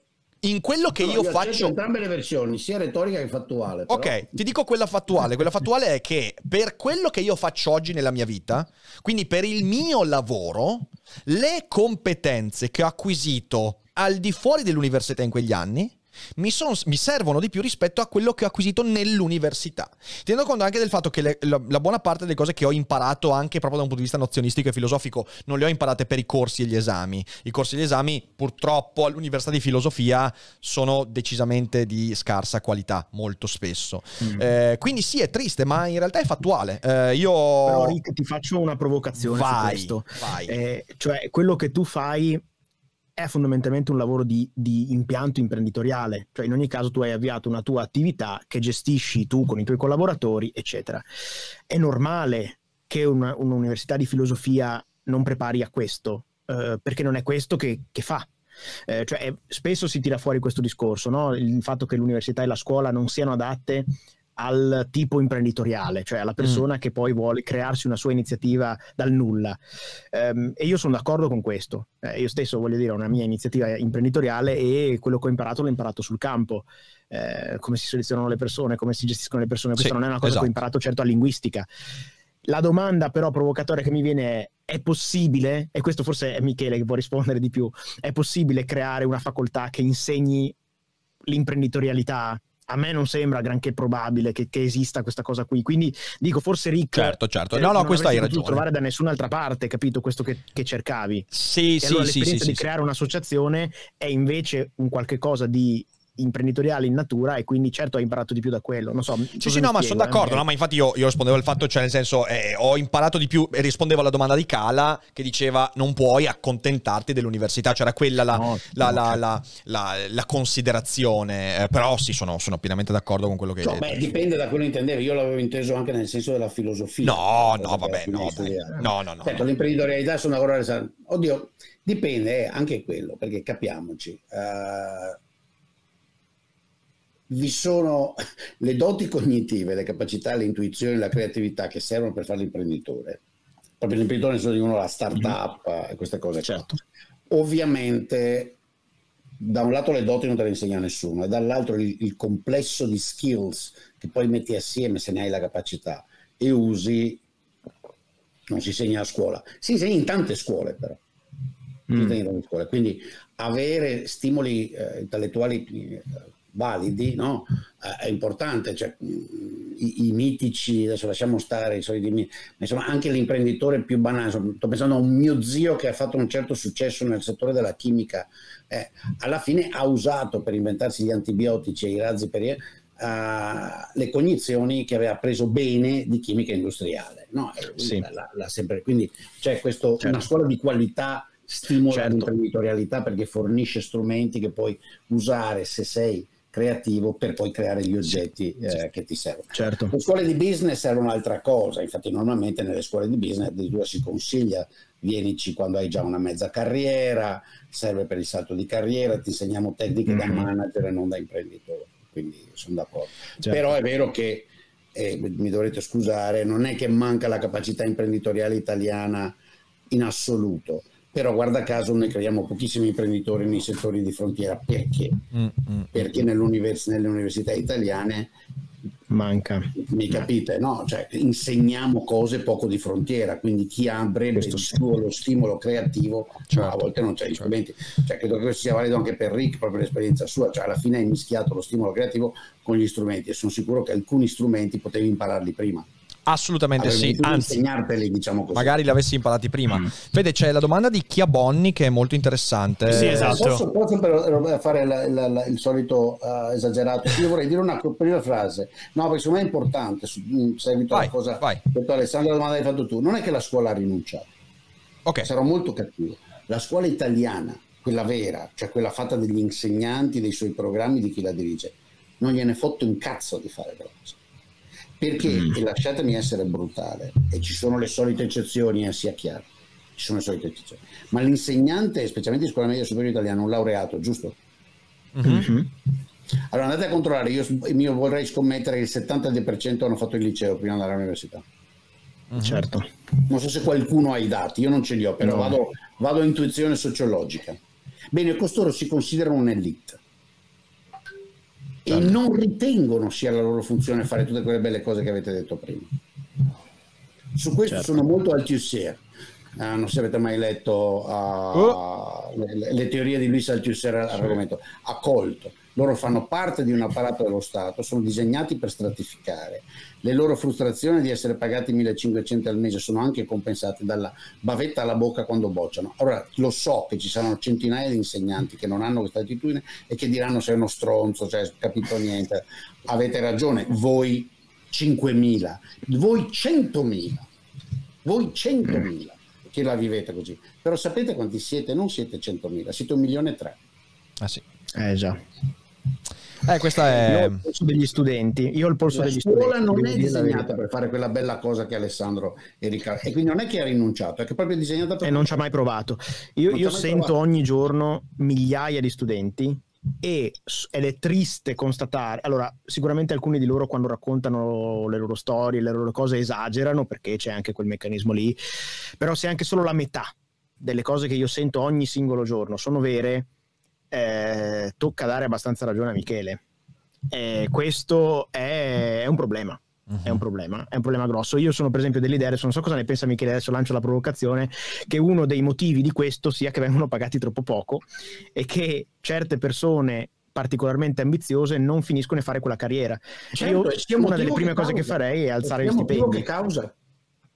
in quello che no, io, io faccio entrambe le versioni sia retorica che fattuale però... ok ti dico quella fattuale quella fattuale è che per quello che io faccio oggi nella mia vita quindi per il mio lavoro le competenze che ho acquisito al di fuori dell'università in quegli anni mi, son, mi, servono di più rispetto a quello che ho acquisito nell'università. Tenendo conto anche del fatto che le, la, la, buona parte delle cose che ho imparato anche proprio da un punto di vista nozionistico e filosofico non le ho imparate per i corsi e gli esami. I corsi e gli esami purtroppo all'università di filosofia sono decisamente di scarsa qualità molto spesso. Mm. Eh, quindi sì è triste ma in realtà è fattuale. Eh, io... Però Rick ti faccio una provocazione vai, su questo. Vai. Eh, cioè quello che tu fai è fondamentalmente un lavoro di, di, impianto imprenditoriale, cioè in ogni caso tu hai avviato una tua attività che gestisci tu con i tuoi collaboratori, eccetera. È normale che una, un'università di filosofia non prepari a questo, eh, perché non è questo che, che fa. Eh, cioè, spesso si tira fuori questo discorso, no? il fatto che l'università e la scuola non siano adatte al tipo imprenditoriale, cioè alla mm. persona mm. che poi vuole crearsi una sua iniziativa dal nulla. Um, e io sono d'accordo con questo. Eh, io stesso voglio dire, ho una mia iniziativa imprenditoriale e quello che ho imparato l'ho imparato sul campo. Eh, come si selezionano le persone, come si gestiscono le persone. Questa sì, non è una cosa esatto. che ho esatto. imparato certo a linguistica. La domanda però provocatoria che mi viene è, è possibile, e questo forse è Michele che può rispondere di più, è possibile creare una facoltà che insegni l'imprenditorialità a me non sembra granché probabile che, che, esista questa cosa qui. Quindi dico, forse Rick. Certo, certo. Eh, no, no, questo hai ragione. Non trovare da nessun'altra parte, capito? Questo che, che cercavi. Sì, e sì, allora sì. L'esperienza sì, di sì, creare sì. un'associazione è invece un qualche cosa di imprenditoriale in natura e quindi certo hai imparato di più da quello. Non so. Sì, sì, no, ma sono d'accordo, eh. no, ma infatti io, io, rispondevo al fatto, cioè nel senso eh, ho imparato di più e rispondevo alla domanda di Cala che diceva non puoi accontentarti dell'università, era quella la, no, la, no. Certo. la, la considerazione, eh, però sì, sono, sono, pienamente d'accordo con quello che no, hai cioè, detto. Beh, dipende da quello che intendevo, io l'avevo inteso anche nel senso della filosofia. No, no, vabbè, no, no, no, no. Certo, l'imprenditorialità sono una cosa... Oddio, dipende eh, anche quello, perché capiamoci. Uh, vi sono le doti cognitive, le capacità, l'intuizione, la creatività che servono per fare l'imprenditore. Proprio l'imprenditore nessuno di uno la startup mm mm-hmm. e queste cose. Certo. Ovviamente da un lato le doti non te le insegna nessuno e dall'altro il, il complesso di skills che poi metti assieme se ne hai la capacità e usi non si insegna a scuola. Si insegna in tante scuole però. Mm. Quindi avere stimoli eh, intellettuali eh, validi, no? Eh, è importante, cioè, mm, i, i, mitici, adesso lasciamo stare i soliti mitici, ma insomma anche l'imprenditore più banale, sto pensando a un mio zio che ha fatto un certo successo nel settore della chimica, eh, alla fine ha usato per inventarsi gli antibiotici e i razzi per... Eh, le cognizioni che aveva preso bene di chimica industriale no? sì. la, la sempre... quindi c'è cioè, certo. una scuola di qualità stimola certo. l'imprenditorialità perché fornisce strumenti che puoi usare se sei creativo per poi creare gli oggetti eh, che ti servono. Certo. Le scuole di business era un'altra cosa, infatti normalmente nelle scuole di business addirittura si consiglia vienici quando hai già una mezza carriera, serve per il salto di carriera, ti insegniamo tecniche mm-hmm. da manager e non da imprenditore, quindi sono d'accordo. Certo. Però è vero che, eh, mi dovrete scusare, non è che manca la capacità imprenditoriale italiana in assoluto, però guarda caso noi creiamo pochissimi imprenditori nei settori di frontiera perché? Mm-hmm. Perché nell'univers- nelle università italiane manca. Mi capite? No, cioè, insegniamo cose poco di frontiera, quindi chi avrebbe questo... il suo lo stimolo creativo certo. a volte non c'è gli certo. strumenti. Cioè, credo che questo sia valido anche per Rick, proprio l'esperienza sua, cioè alla fine hai mischiato lo stimolo creativo con gli strumenti e sono sicuro che alcuni strumenti potevi impararli prima. Assolutamente Avrei sì, anzi, diciamo magari li avessi imparati prima. Mm. Vede, c'è la domanda di Chia Bonni che è molto interessante. Sì, esatto. Posso, posso per eh, fare la, la, la, il solito uh, esagerato? Io vorrei dire una prima frase, no, perché secondo me è importante, su, in seguito vai, alla cosa vai. detto Alessandro, la domanda che hai fatto tu, non è che la scuola ha rinunciato. Ok. Sarò molto cattivo. La scuola italiana, quella vera, cioè quella fatta degli insegnanti, dei suoi programmi, di chi la dirige, non gliene fotte un cazzo di fare quella cosa perché, mm. lasciatemi essere brutale, e ci sono le solite eccezioni, eh, sia chiaro, ci sono le solite eccezioni, ma l'insegnante, specialmente in scuola media superiore italiana, un laureato, giusto? Mm-hmm. mm-hmm. Allora andate a controllare, io, io vorrei scommettere che il 70% hanno fatto il liceo prima di andare all'università. Mm-hmm. Certo. Non so se qualcuno ha i dati, io non ce li ho, però no. vado, vado a intuizione sociologica. Bene, costoro si considerano un'elite e certo. non ritengono sia la loro funzione fare tutte quelle belle cose che avete detto prima. Su questo certo. sono molto al Althusser. Uh, ah, non so se avete mai letto uh, oh. le, le, teorie di Luis Althusser argomento, ha colto loro fanno parte di un apparato dello Stato, sono disegnati per stratificare. Le loro frustrazioni di essere pagati 1500 al mese sono anche compensate dalla bavetta alla bocca quando bocciano. Allora lo so che ci saranno centinaia di insegnanti che non hanno questa attitudine e che diranno sei uno stronzo, cioè capito niente. Avete ragione, voi 5.000, voi 100.000, voi 100.000 che la vivete così. Però sapete quanti siete? Non siete 100.000, siete un milione e tre. Ah sì. Eh già. Eh, questa è... Io ho il polso degli studenti. Io ho il polso la degli scuola non è disegnata per fare quella bella cosa che Alessandro e Riccardo. E quindi non è che ha rinunciato, è che è proprio disegnata per... E non ci ha mai provato. Io, io mai sento provato. ogni giorno migliaia di studenti e, ed è triste constatare, allora sicuramente alcuni di loro quando raccontano le loro storie, le loro cose esagerano perché c'è anche quel meccanismo lì, però se anche solo la metà delle cose che io sento ogni singolo giorno sono vere, eh, tocca dare abbastanza ragione a Michele. Eh, questo è, è, un problema. Uh-huh. È un mhm. problema, è un problema grosso. Io sono per esempio dell'idea, adesso non so cosa ne pensa Michele, adesso lancio la provocazione, che uno dei motivi di questo sia che vengono pagati troppo poco e che certe persone particolarmente ambiziose non finiscono a fare quella carriera. Certo, Io una delle prime cose causa. che farei è alzare il stipendio. che causa.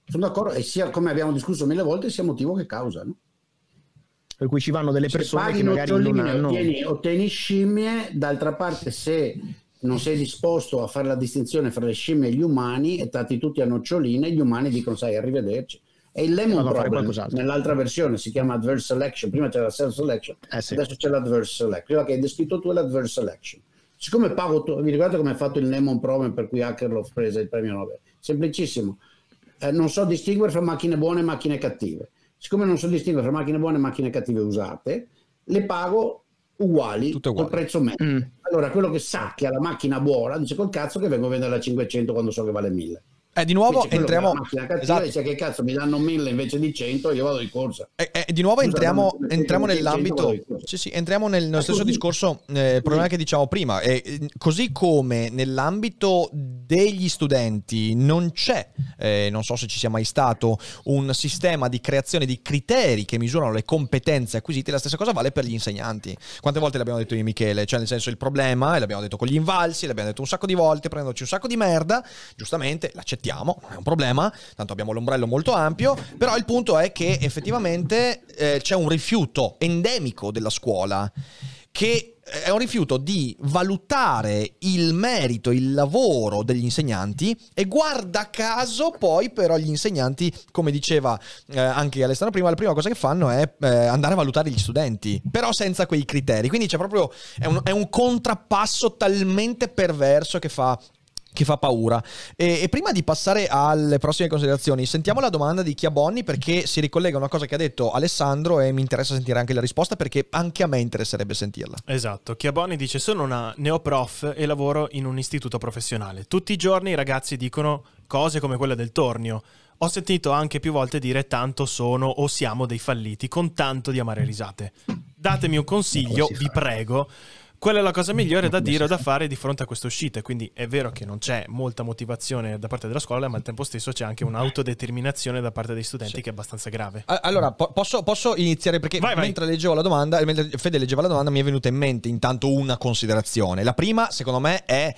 Sono d'accordo, e sia come abbiamo discusso mille volte, sia motivo che causa. No? per cui ci vanno delle persone che magari non hanno... Ottieni, ottieni scimmie, d'altra parte se non sei disposto a fare la distinzione fra le scimmie e gli umani e tratti tutti a noccioline, gli umani dicono sai arrivederci. E il lemon problem nell'altra versione si chiama adverse selection, prima c'era la self selection, eh sì. adesso c'è l'adverse selection, quella che hai descritto tu è l'adverse selection. Siccome pago tu, vi ricordate come ha fatto il lemon problem per cui Akerlof prese il premio Nobel? Semplicissimo, eh, non so distinguere fra macchine buone e macchine cattive siccome non so distinguere tra macchine buone e macchine cattive usate, le pago uguali, col prezzo medio. Mm. Allora quello che sa che ha la macchina buona dice col cazzo che vengo a venderla a 500 quando so che vale 1000. E eh, di nuovo Invece entriamo... La cattiva esatto. dice che cazzo mi danno 1000 invece di 100, io vado di corsa. E, eh, e eh, di nuovo entriamo, entriamo nell'ambito... Sì, sì, entriamo nel, nello ah, stesso così. discorso, eh, sì. problema che diciamo prima. Eh, così come nell'ambito degli studenti non c'è, eh, non so se ci sia mai stato, un sistema di creazione di criteri che misurano le competenze acquisite, la stessa cosa vale per gli insegnanti. Quante volte l'abbiamo detto io Michele? Cioè nel senso il problema, e l'abbiamo detto con gli invalsi, l'abbiamo detto un sacco di volte, prendendoci un sacco di merda, giustamente, l'accettiamo accettiamo, non è un problema, tanto abbiamo l'ombrello molto ampio, però il punto è che effettivamente eh, c'è un rifiuto endemico della scuola che eh, è un rifiuto di valutare il merito, il lavoro degli insegnanti e guarda caso poi però gli insegnanti, come diceva eh, anche Alessandro prima, la prima cosa che fanno è eh, andare a valutare gli studenti, però senza quei criteri. Quindi c'è proprio, è un, è un contrappasso talmente perverso che fa che fa paura. E, e, prima di passare alle prossime considerazioni, sentiamo la domanda di Chiabonni perché si ricollega a una cosa che ha detto Alessandro e mi interessa sentire anche la risposta perché anche a me interesserebbe sentirla. Esatto, Chiabonni dice sono una neoprof e lavoro in un istituto professionale. Tutti i giorni i ragazzi dicono cose come quella del tornio. Ho sentito anche più volte dire tanto sono o siamo dei falliti con tanto di amare risate. Datemi un consiglio, vi prego quella è la cosa migliore da dire o da fare di fronte a questa uscita. Quindi è vero che non c'è molta motivazione da parte della scuola, ma al tempo stesso c'è anche un'autodeterminazione da parte dei studenti sì. che è abbastanza grave. Allora, po- posso, posso, iniziare perché vai, mentre vai. leggevo la domanda, mentre Fede leggeva la domanda, mi è venuta in mente intanto una considerazione. La prima, secondo me, è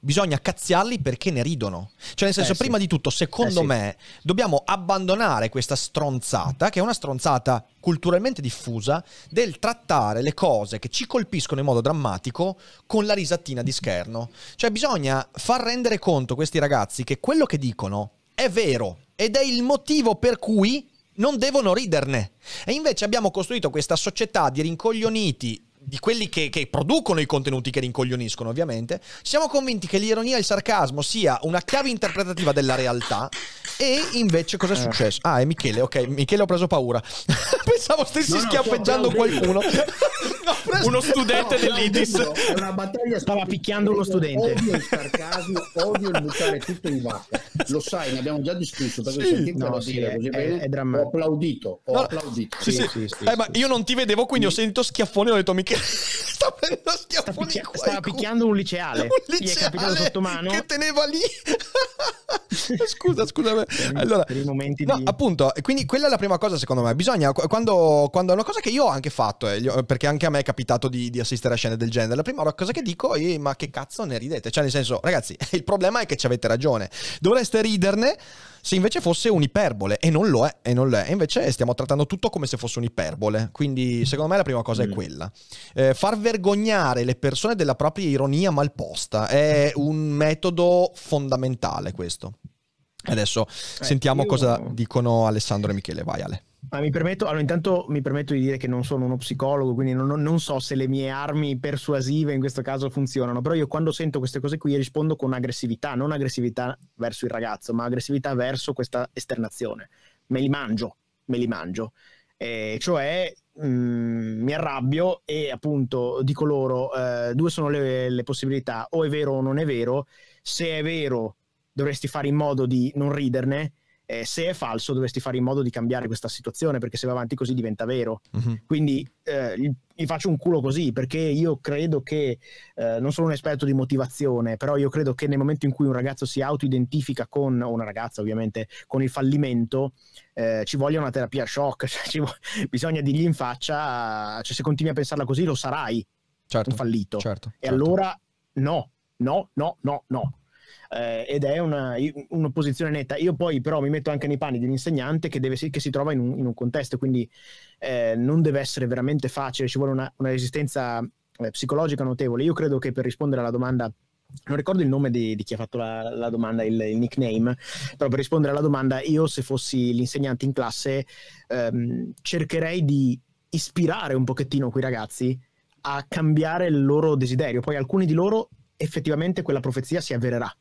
bisogna cazziarli perché ne ridono. Cioè, nel senso, eh, prima sì. di tutto, eh secondo eh, me, sì. dobbiamo abbandonare questa stronzata, che è una stronzata culturalmente diffusa, del trattare le cose che ci colpiscono in modo drammatico con la risatina di scherno. Cioè, bisogna far rendere conto questi ragazzi che quello che dicono è vero ed è il motivo per cui non devono riderne. E invece abbiamo costruito questa società di rincoglioniti di quelli che, che, producono i contenuti che rincoglioniscono, ovviamente, siamo convinti che l'ironia e il sarcasmo sia una chiave interpretativa della realtà. E invece cosa è eh. successo? Ah, è Michele, ok, Michele ho preso paura. Pensavo stessi no, no, schiaffeggiando qualcuno. preso... Uno studente no, dell'IDIS. È una battaglia stava picchiando uno studente. Odio il sarcasmo, odio il buttare tutto in vacca. Lo sai, ne abbiamo già discusso, perché sì. sentito sì, è, così è, bene. È, Ho applaudito, ho applaudito. Sì, sì, sì, eh, ma io non ti vedevo, quindi ho sentito schiaffone e ho detto Michele picchiando. Sta prendendo schiaffoni picchia- qua. picchiando un liceale. Un liceale sotto mano. Che teneva lì. scusa, scusa. allora, per i momenti no, di... appunto, quindi quella è la prima cosa secondo me. Bisogna, quando, quando è una cosa che io ho anche fatto, eh, perché anche a me è capitato di, di, assistere a scene del genere, la prima cosa che dico è ma che cazzo ne ridete? Cioè nel senso, ragazzi, il problema è che ci avete ragione. Dovreste riderne se invece fosse un'iperbole, e non lo è, e non lo è. invece stiamo trattando tutto come se fosse un'iperbole, quindi secondo me la prima cosa mm. è quella. Eh, far vergognare le persone della propria ironia malposta è mm. un metodo fondamentale questo. Adesso eh, sentiamo io... cosa dicono Alessandro e Michele, vai Ale. Ma mi permetto, allora intanto mi permetto di dire che non sono uno psicologo, quindi non, non, so se le mie armi persuasive in questo caso funzionano, però io quando sento queste cose qui rispondo con aggressività, non aggressività verso il ragazzo, ma aggressività verso questa esternazione. Me li mangio, me li mangio. Eh, cioè mh, mm, mi arrabbio e appunto dico loro eh, due sono le, le possibilità, o è vero o non è vero, se è vero dovresti fare in modo di non riderne eh, se è falso dovresti fare in modo di cambiare questa situazione perché se va avanti così diventa vero. Uh-huh. Quindi eh, gli faccio un culo così perché io credo che, eh, non sono un esperto di motivazione, però io credo che nel momento in cui un ragazzo si autoidentifica con, o una ragazza ovviamente, con il fallimento, eh, ci voglia una terapia shock, cioè, vo- bisogna dirgli in faccia, cioè, se continui a pensarla così lo sarai certo, un fallito. Certo, e certo. allora no, no, no, no, no eh, ed è una, un'opposizione netta. Io poi però mi metto anche nei panni di un insegnante che, deve, che si trova in un, in un contesto, quindi eh, non deve essere veramente facile, ci vuole una, una resistenza eh, psicologica notevole. Io credo che per rispondere alla domanda non ricordo il nome di, di chi ha fatto la, la domanda, il, il, nickname, però per rispondere alla domanda, io se fossi l'insegnante in classe ehm, cercherei di ispirare un pochettino quei ragazzi a cambiare il loro desiderio. Poi alcuni di loro effettivamente quella profezia si avvererà.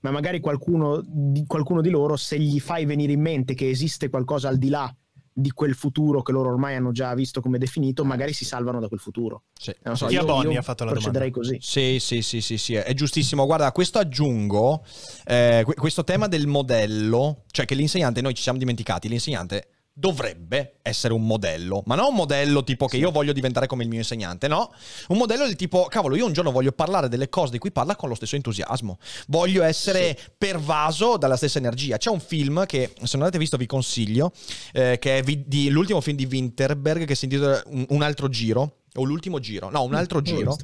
Ma magari qualcuno di, qualcuno di loro, se gli fai venire in mente che esiste qualcosa al di là di quel futuro che loro ormai hanno già visto come definito, magari si salvano da quel futuro. Sì. Non so, Tia Bonni ha fatto la procederei domanda. così. Sì, sì, sì, sì, sì, è giustissimo. Guarda, questo aggiungo, eh, questo tema del modello, cioè che l'insegnante, noi ci siamo dimenticati, l'insegnante dovrebbe essere un modello, ma non un modello tipo che io voglio diventare come il mio insegnante, no? Un modello del tipo, cavolo, io un giorno voglio parlare delle cose di cui parla con lo stesso entusiasmo, voglio essere sì. pervaso dalla stessa energia. C'è un film che, se non avete visto, vi consiglio, eh, che è di, l'ultimo film di Winterberg, che si intitola Un altro giro, o l'ultimo giro, no, un altro giro,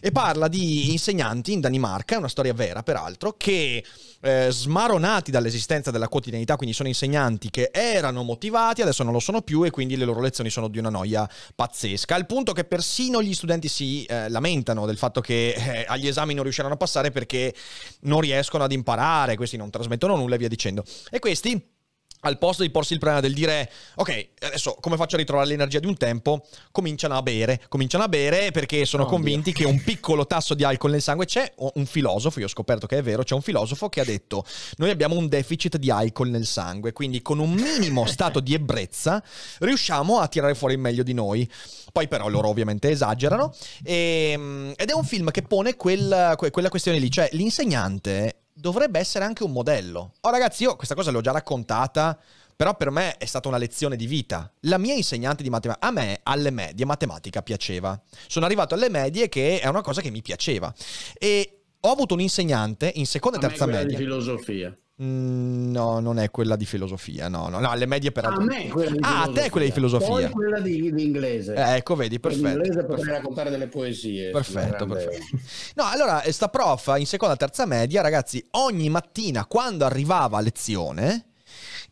e parla di insegnanti in Danimarca, è una storia vera peraltro, che eh, smaronati dall'esistenza della quotidianità, quindi sono insegnanti che erano motivati, adesso non lo sono più e quindi le loro lezioni sono di una noia pazzesca, al punto che persino gli studenti si eh, lamentano del fatto che eh, agli esami non riusciranno a passare perché non riescono ad imparare, questi non trasmettono nulla e via dicendo. E questi al posto di porsi il problema del dire ok adesso come faccio a ritrovare l'energia di un tempo cominciano a bere cominciano a bere perché sono oh, convinti Dio. che un piccolo tasso di alcol nel sangue c'è un filosofo io ho scoperto che è vero c'è un filosofo che ha detto noi abbiamo un deficit di alcol nel sangue quindi con un minimo stato di ebbrezza riusciamo a tirare fuori il meglio di noi poi però loro ovviamente esagerano e, ehm, ed è un film che pone quel, quella questione lì cioè l'insegnante dovrebbe essere anche un modello. Oh ragazzi, io questa cosa l'ho già raccontata, però per me è stata una lezione di vita. La mia insegnante di matematica, a me alle medie matematica piaceva. Sono arrivato alle medie che è una cosa che mi piaceva. E ho avuto un insegnante in seconda e terza media. Di filosofia. Mm, no, non è quella di filosofia. No, no, no le medie per A ah, me quella di ah, filosofia. te è quella di filosofia. Poi quella di, di inglese. Eh, ecco, vedi, perfetto. In inglese potrei raccontare delle poesie. Perfetto, perfetto. No, allora, eh, sta prof in seconda, terza media, ragazzi, ogni mattina quando arrivava a lezione,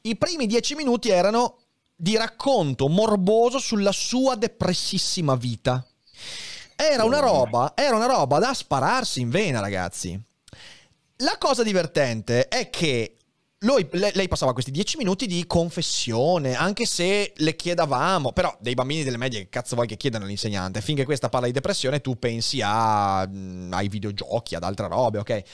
i primi dieci minuti erano di racconto morboso sulla sua depressissima vita. Era una roba, era una roba da spararsi in vena, ragazzi la cosa divertente è che lui, lei, passava questi dieci minuti di confessione, anche se le chiedavamo, però dei bambini delle medie che cazzo vuoi che chiedano all'insegnante? Finché questa parla di depressione tu pensi a, mm, ai videogiochi, ad altre robe, ok? Eh,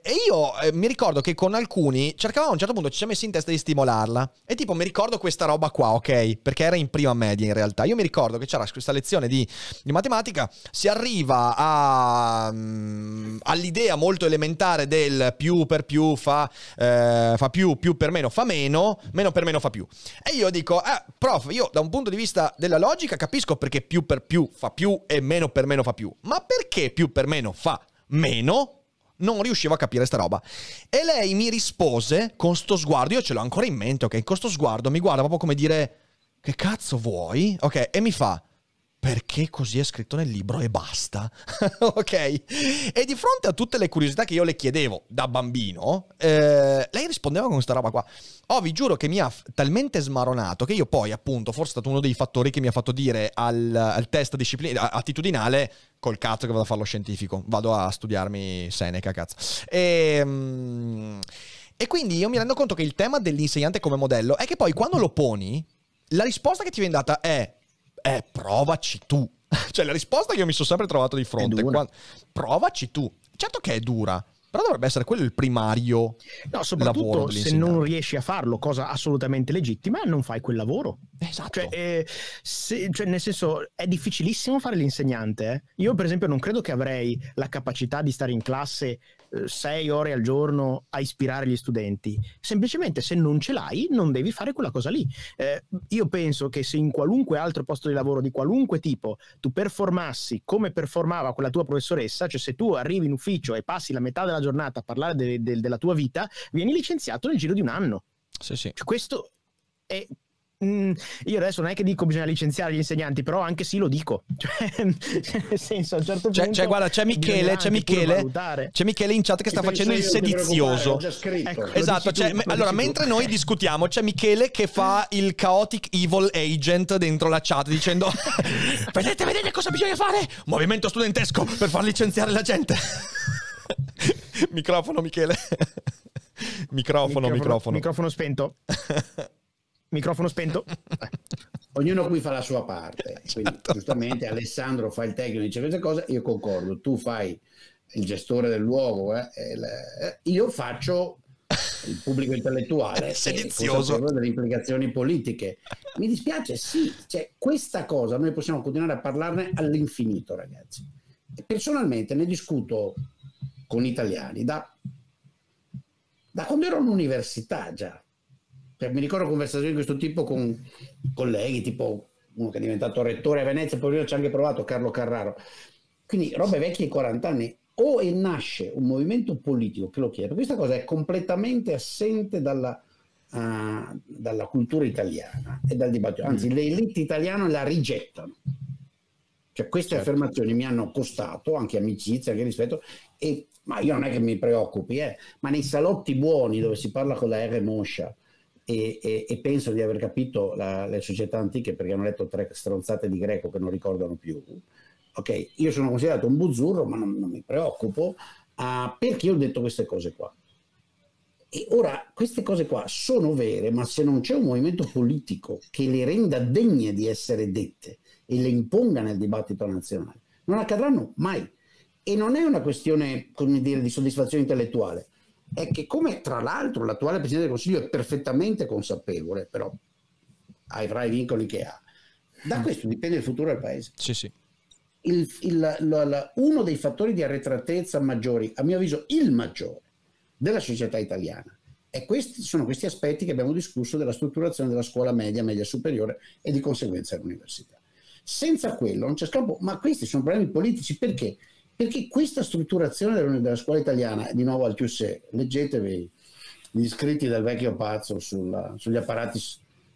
e io eh, mi ricordo che con alcuni cercavamo a un certo punto, ci siamo messi in testa di stimolarla. E tipo mi ricordo questa roba qua, ok? Perché era in prima media in realtà. Io mi ricordo che c'era questa lezione di, di matematica, si arriva a, um, all'idea molto elementare del più per più fa... Eh, eh, fa più, più per meno fa meno, meno per meno fa più. E io dico, eh, prof, io da un punto di vista della logica capisco perché più per più fa più e meno per meno fa più, ma perché più per meno fa meno? Non riuscivo a capire sta roba. E lei mi rispose con sto sguardo, io ce l'ho ancora in mente, ok? Con sto sguardo mi guarda proprio come dire, che cazzo vuoi? Ok, e mi fa, perché così è scritto nel libro e basta. ok? E di fronte a tutte le curiosità che io le chiedevo da bambino, eh, lei rispondeva con questa roba qua. Oh, vi giuro che mi ha talmente smaronato che io poi, appunto, forse è stato uno dei fattori che mi ha fatto dire al, al test disciplin- attitudinale, col cazzo che vado a fare lo scientifico, vado a studiarmi Seneca, cazzo. E... Mm, e quindi io mi rendo conto che il tema dell'insegnante come modello è che poi quando lo poni, la risposta che ti viene data è eh, provaci tu. cioè, la risposta che io mi sono sempre trovato di fronte è quando, provaci tu. Certo che è dura, però dovrebbe essere quello il primario no, soprattutto se non riesci a farlo, cosa assolutamente legittima, non fai quel lavoro. Esatto. Cioè, eh, se, cioè nel senso, è difficilissimo fare l'insegnante. Eh? Io, per esempio, non credo che avrei la capacità di stare in classe eh, sei ore al giorno a ispirare gli studenti. Semplicemente se non ce l'hai non devi fare quella cosa lì. Eh, io penso che se in qualunque altro posto di lavoro di qualunque tipo tu performassi come performava quella tua professoressa, cioè se tu arrivi in ufficio e passi la metà della giornata a parlare de- de- della tua vita, vieni licenziato nel giro di un anno. Sì, sì. Cioè, questo è mh, mm, io adesso non è che dico bisogna licenziare gli insegnanti, però anche sì lo dico. Cioè, nel senso, a un certo cioè, cioè, punto... Cioè, guarda, c'è Michele, c'è Michele, c'è Michele in chat che sta facendo il sedizioso. Ecco, esatto, cioè, tu, allora, mentre noi discutiamo, c'è Michele che fa il chaotic evil agent dentro la chat dicendo vedete, vedete cosa bisogna fare? Movimento studentesco per far licenziare la gente. microfono, Michele. microfono, microfono. Microfono, microfono spento microfono spento. Ognuno qui fa la sua parte, esatto. giustamente Alessandro fa il tecnico, dice queste cose, io concordo, tu fai il gestore del luogo, eh, eh io faccio il pubblico intellettuale sedizioso delle implicazioni politiche mi dispiace sì cioè, questa cosa noi possiamo continuare a parlarne all'infinito ragazzi personalmente ne discuto con italiani da, da quando ero all'università già cioè, mi ricordo conversazioni di questo tipo con colleghi, tipo uno che è diventato rettore a Venezia, poi ci ha anche provato, Carlo Carraro. Quindi robe vecchie di 40 anni, o e nasce un movimento politico che lo chiede, questa cosa è completamente assente dalla, uh, dalla cultura italiana e dal dibattito, anzi mm. le elite italiane la rigettano. Cioè queste certo. affermazioni mi hanno costato anche amicizia, anche rispetto, e, ma io non è che mi preoccupi, eh, ma nei salotti buoni dove si parla con la R Moscia, e, e, e, penso di aver capito la, le società antiche perché hanno letto tre stronzate di greco che non ricordano più. Ok, io sono considerato un buzzurro, ma non, non mi preoccupo uh, perché ho detto queste cose qua. E ora queste cose qua sono vere, ma se non c'è un movimento politico che le renda degne di essere dette e le imponga nel dibattito nazionale, non accadranno mai. E non è una questione, come dire, di soddisfazione intellettuale, è che come tra l'altro l'attuale Presidente del Consiglio è perfettamente consapevole, però avrà i vincoli che ha, da mm. questo dipende il futuro del Paese. Sì, sì. Il, il, la, la, uno dei fattori di arretratezza maggiori, a mio avviso il maggiore, della società italiana. è questi sono questi aspetti che abbiamo discusso della strutturazione della scuola media, media superiore e di conseguenza dell'università. Senza quello non c'è scampo, ma questi sono problemi politici perché? Perché questa strutturazione della scuola italiana, di nuovo al Chiusè, leggetevi gli scritti del vecchio pazzo sulla, sugli, apparati,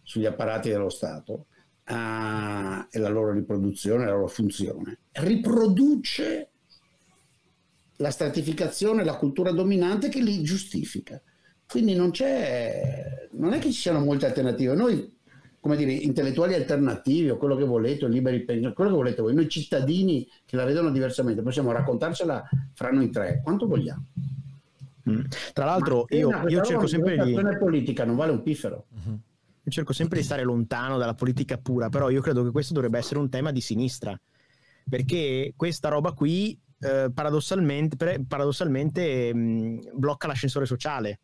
sugli, apparati, dello Stato ah, e la loro riproduzione, la loro funzione, riproduce la stratificazione, la cultura dominante che li giustifica. Quindi non c'è, non è che ci siano molte alternative. Noi come dire, intellettuali alternativi o quello che volete, o liberi pensieri, quello che volete voi, noi cittadini che la vedono diversamente, possiamo raccontarcela fra noi tre, quanto vogliamo. Mm. Tra l'altro Ma eh, io, io cerco sempre di... La politica non vale un piffero. Uh-huh. Io cerco sempre di stare lontano dalla politica pura, però io credo che questo dovrebbe essere un tema di sinistra, perché questa roba qui eh, paradossalmente, paradossalmente mh, mm, blocca l'ascensore sociale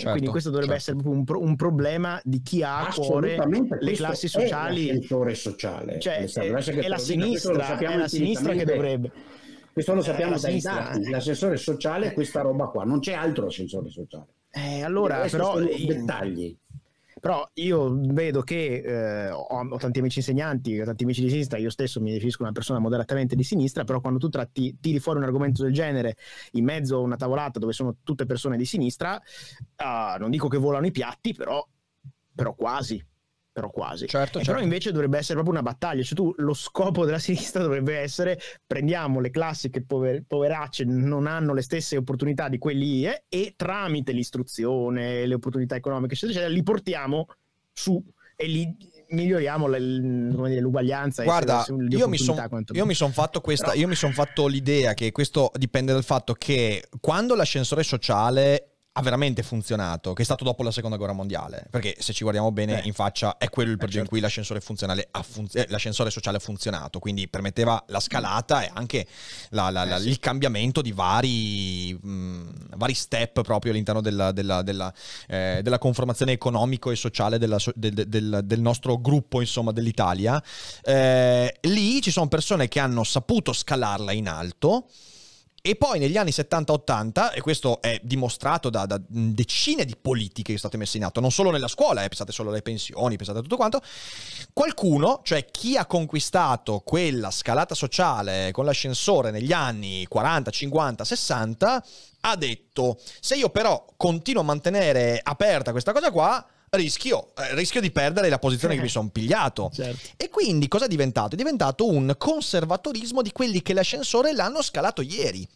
Certo, quindi questo dovrebbe certo. essere un, pro- un, problema di chi ha a cuore le classi sociali. È l'ascensore sociale. Cioè, eh, è, è la sinistra, è la sinistra che dovrebbe. Questo lo eh, sappiamo dai dati. Eh. L'ascensore sociale è questa roba qua, non c'è altro ascensore sociale. Eh, allora, però, sono i, dettagli. Però io vedo che eh, ho, ho, tanti amici insegnanti, ho tanti amici di sinistra, io stesso mi definisco una persona moderatamente di sinistra, però quando tu tratti, tiri fuori un argomento del genere in mezzo a una tavolata dove sono tutte persone di sinistra, uh, non dico che volano i piatti, però, però quasi però quasi. Certo, eh, certo. Però invece dovrebbe essere proprio una battaglia, cioè tu lo scopo della sinistra dovrebbe essere prendiamo le classiche pover- poveracce, non hanno le stesse opportunità di quelli eh, e tramite l'istruzione, le opportunità economiche, eccetera, eccetera, li portiamo su e li miglioriamo le, dire, l'uguaglianza. Guarda, se, io mi, son, io mi sono fatto, questa, Però... io mi son fatto l'idea che questo dipende dal fatto che quando l'ascensore sociale ha veramente funzionato, che è stato dopo la seconda guerra mondiale. Perché se ci guardiamo bene eh. in faccia, è quello il eh, periodo certo. in cui l'ascensore, funzionale ha fun- eh, l'ascensore sociale ha funzionato, quindi permetteva la scalata e anche la, la, la, eh, sì. il cambiamento di vari, mh, mm, vari step proprio all'interno della, della, della, eh, della, conformazione economico e sociale so- del, del, del, nostro gruppo, insomma, dell'Italia. lì ci sono persone che hanno saputo scalarla in alto e poi negli anni 70-80, e questo è dimostrato da, da, decine di politiche che sono state messe in atto, non solo nella scuola, eh, pensate solo alle pensioni, pensate a tutto quanto, qualcuno, cioè chi ha conquistato quella scalata sociale con l'ascensore negli anni 40, 50, 60, ha detto, se io però continuo a mantenere aperta questa cosa qua, rischio, eh, rischio di perdere la posizione che mi eh, sono pigliato. Certo. E quindi cosa è diventato? È diventato un conservatorismo di quelli che l'ascensore l'hanno scalato ieri.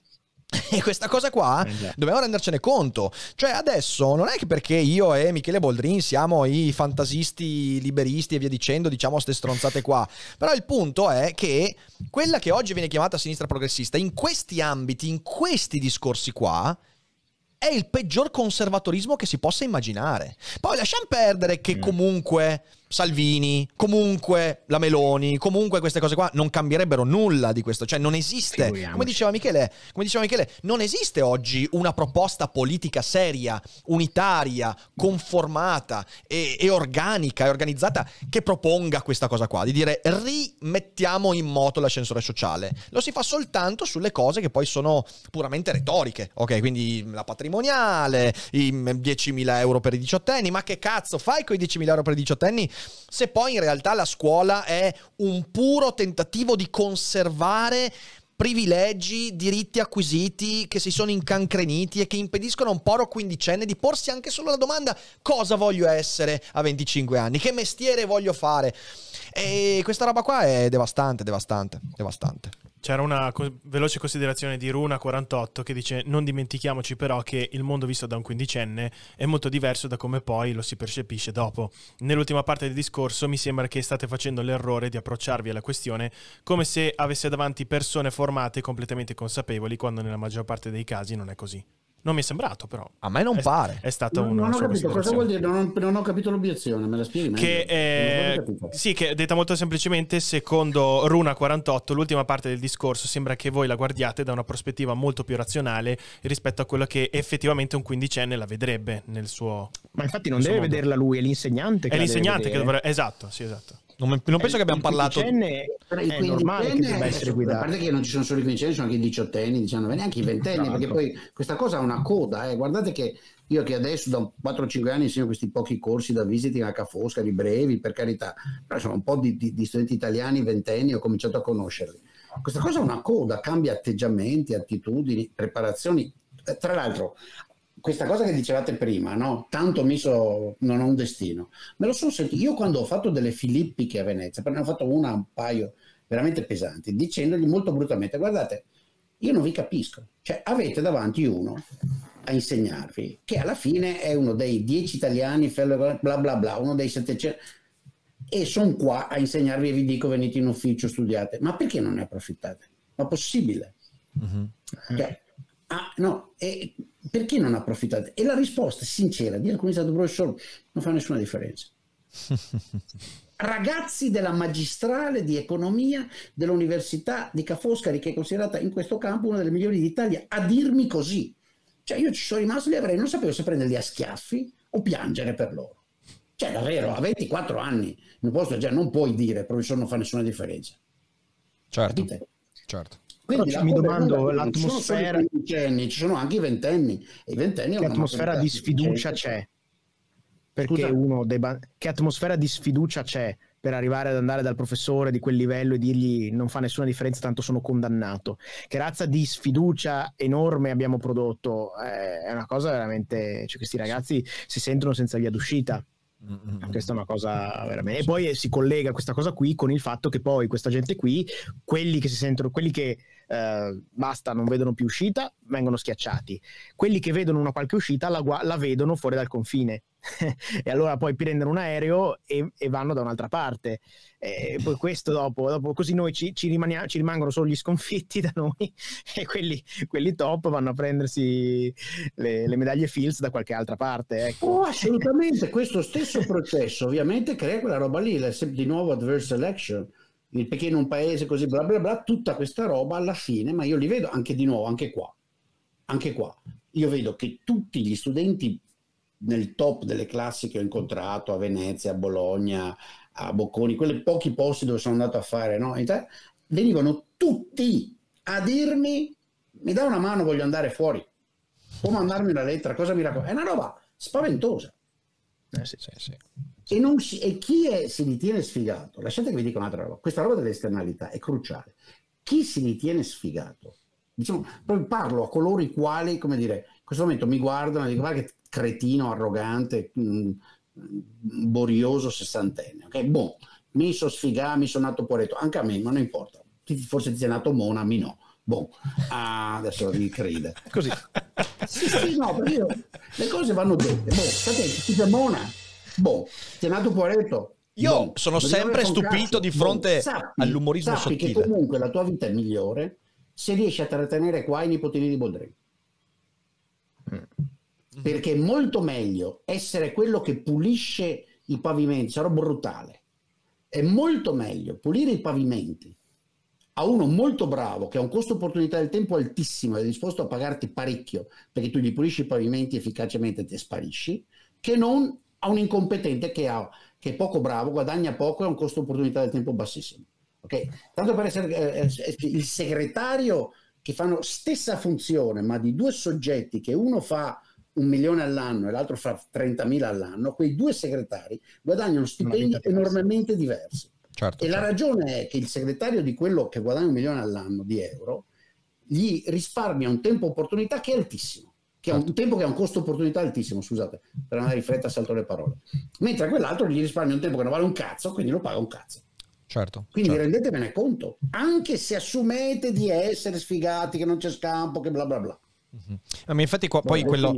E questa cosa qua eh dobbiamo rendercene conto. Cioè, adesso non è che perché io e Michele Boldrin siamo i fantasisti liberisti e via dicendo, diciamo ste stronzate qua. Però il punto è che quella che oggi viene chiamata sinistra progressista, in questi ambiti, in questi discorsi qua, è il peggior conservatorismo che si possa immaginare. Poi lasciamo perdere che mm. comunque Salvini, comunque la Meloni, comunque queste cose qua non cambierebbero nulla di questo, cioè non esiste, come diceva, Michele, come diceva Michele, non esiste oggi una proposta politica seria, unitaria, conformata e, e organica e organizzata che proponga questa cosa qua, di dire rimettiamo in moto l'ascensore sociale, lo si fa soltanto sulle cose che poi sono puramente retoriche, ok? Quindi la patrimoniale, i 10.000 euro per i diciottenni, ma che cazzo fai con i 10.000 euro per i diciottenni se poi in realtà la scuola è un puro tentativo di conservare privilegi, diritti acquisiti che si sono incancreniti e che impediscono a un poro quindicenne di porsi anche solo la domanda cosa voglio essere a 25 anni, che mestiere voglio fare. E questa roba qua è devastante, devastante, devastante. C'era una co- veloce considerazione di Runa48 che dice non dimentichiamoci però che il mondo visto da un quindicenne è molto diverso da come poi lo si percepisce dopo. Nell'ultima parte del discorso mi sembra che state facendo l'errore di approcciarvi alla questione come se avesse davanti persone formate completamente consapevoli quando nella maggior parte dei casi non è così. Non mi è sembrato, però. A me non è, pare. È stata non, una. Non ho capito cosa vuol dire, non, non, ho capito l'obiezione, me la spieghi? Che, eh, sì, che detta molto semplicemente, secondo Runa48, l'ultima parte del discorso sembra che voi la guardiate da una prospettiva molto più razionale rispetto a quella che effettivamente un quindicenne la vedrebbe nel suo. Ma infatti non deve mondo. vederla lui, è l'insegnante che È l'insegnante che dovrebbe. Esatto, sì, esatto. Non, non penso eh, che abbiamo parlato. Quindicenne è normale che eh, essere guidato. A parte che non ci sono solo i quindicenni, sono anche i diciottenni, diciannovenni, neanche i ventenni, perché poi questa cosa ha una coda. Eh. Guardate che io che adesso da 4-5 anni insegno questi pochi corsi da visiting a Fosca, di brevi, per carità, però sono un po' di, di, di studenti italiani ventenni ho cominciato a conoscerli. Questa cosa ha una coda, cambia atteggiamenti, attitudini, preparazioni. Eh, tra l'altro, questa cosa che dicevate prima, no? tanto mi so, non ho un destino, me lo sono sentito, io quando ho fatto delle filippiche a Venezia, perché ne ho fatto una, un paio veramente pesanti, dicendogli molto brutalmente, guardate, io non vi capisco, cioè avete davanti uno a insegnarvi, che alla fine è uno dei dieci italiani, bla bla bla, uno dei settecento, e sono qua a insegnarvi e vi dico venite in ufficio, studiate, ma perché non ne approfittate? Ma possibile? Mm-hmm. Cioè, ah, no, e perché non approfittate? E la risposta sincera di alcuni stati professori non fa nessuna differenza. Ragazzi della magistrale di economia dell'Università di Ca' Foscari, che è considerata in questo campo una delle migliori d'Italia, a dirmi così. Cioè io ci sono rimasto lì avrei, non sapevo se prenderli a schiaffi o piangere per loro. Cioè davvero, a 24 anni in un posto già non puoi dire, professore non fa nessuna differenza. Certo, Capite? certo. Quindi mi domando l'atmosfera. Non ci sono anche i ventenni. i ventenni che atmosfera di sfiducia c'è? Perché Scusa? uno debba. Che atmosfera di sfiducia c'è per arrivare ad andare dal professore di quel livello e dirgli non fa nessuna differenza, tanto sono condannato? Che razza di sfiducia enorme abbiamo prodotto? Eh, è una cosa veramente. Cioè, questi ragazzi si sentono senza via d'uscita. Questa è una cosa veramente. E poi si collega questa cosa qui con il fatto che poi questa gente qui, quelli che si sentono, quelli che eh, basta, non vedono più uscita, vengono schiacciati. Quelli che vedono una qualche uscita la, la vedono fuori dal confine. e allora poi prendono un aereo e, e vanno da un'altra parte. E poi questo dopo, dopo così noi ci, ci, ci, rimangono solo gli sconfitti da noi e quelli, quelli top vanno a prendersi le, le, medaglie Fields da qualche altra parte. Ecco. Oh, assolutamente, questo stesso processo ovviamente crea quella roba lì, di nuovo adverse selection il Pechino un paese così bla bla bla, tutta questa roba alla fine, ma io li vedo anche di nuovo, anche qua, anche qua, io vedo che tutti gli studenti nel top delle classi che ho incontrato a Venezia, a Bologna, a Bocconi, quei pochi posti dove sono andato a fare, no? Italia, venivano tutti a dirmi mi dà una mano, voglio andare fuori, può mandarmi una lettera, cosa mi raccomando? È una roba spaventosa. Eh sì, sì, sì. E, si, e chi è, si ritiene sfigato, lasciate che vi dica un'altra roba, questa roba dell'esternalità è cruciale. Chi si ritiene sfigato, diciamo, parlo a coloro i quali, come dire, in questo momento mi guardano e dicono guarda che cretino, arrogante, mh, mm, borioso sessantenne, ok? Boh, mi sono sfigato, mi sono nato poretto, anche a me, ma non importa, forse ti sei nato mona, a no. Boh, ah, adesso mi crede. Così. Sì, sì, no, io, le cose vanno dette. Boh, state, ti sei mona, Boh, chiamato Poreto. Io boh. sono Dobbiamo sempre stupito di fronte boh, sappi, all'umorismo sappi sottile. che comunque la tua vita è migliore se riesci a trattenere qua i nipotini di Baudrillard. Mm. Perché è molto meglio essere quello che pulisce i pavimenti, sarò brutale. È molto meglio pulire i pavimenti a uno molto bravo che ha un costo opportunità del tempo altissimo ed è disposto a pagarti parecchio perché tu gli pulisci i pavimenti efficacemente e ti sparisci, che non a un incompetente che, ha, che è poco bravo, guadagna poco e ha un costo opportunità del tempo bassissimo. Okay? Tanto per essere eh, eh, eh, il segretario che fanno stessa funzione, ma di due soggetti che uno fa un milione all'anno e l'altro fa 30.000 all'anno, quei due segretari guadagnano stipendi enormemente diversi. Certo, e certo. la ragione è che il segretario di quello che guadagna un milione all'anno di euro gli risparmia un tempo opportunità che è altissimo che ha un certo. tempo che ha un costo opportunità altissimo, scusate, per andare in fretta salto le parole. Mentre quell'altro gli risparmia un tempo che non vale un cazzo, quindi lo paga un cazzo. Certo, Quindi certo. rendetevene conto, anche se assumete di essere sfigati, che non c'è scampo, che bla bla bla. Mm-hmm. infatti qua, poi quello...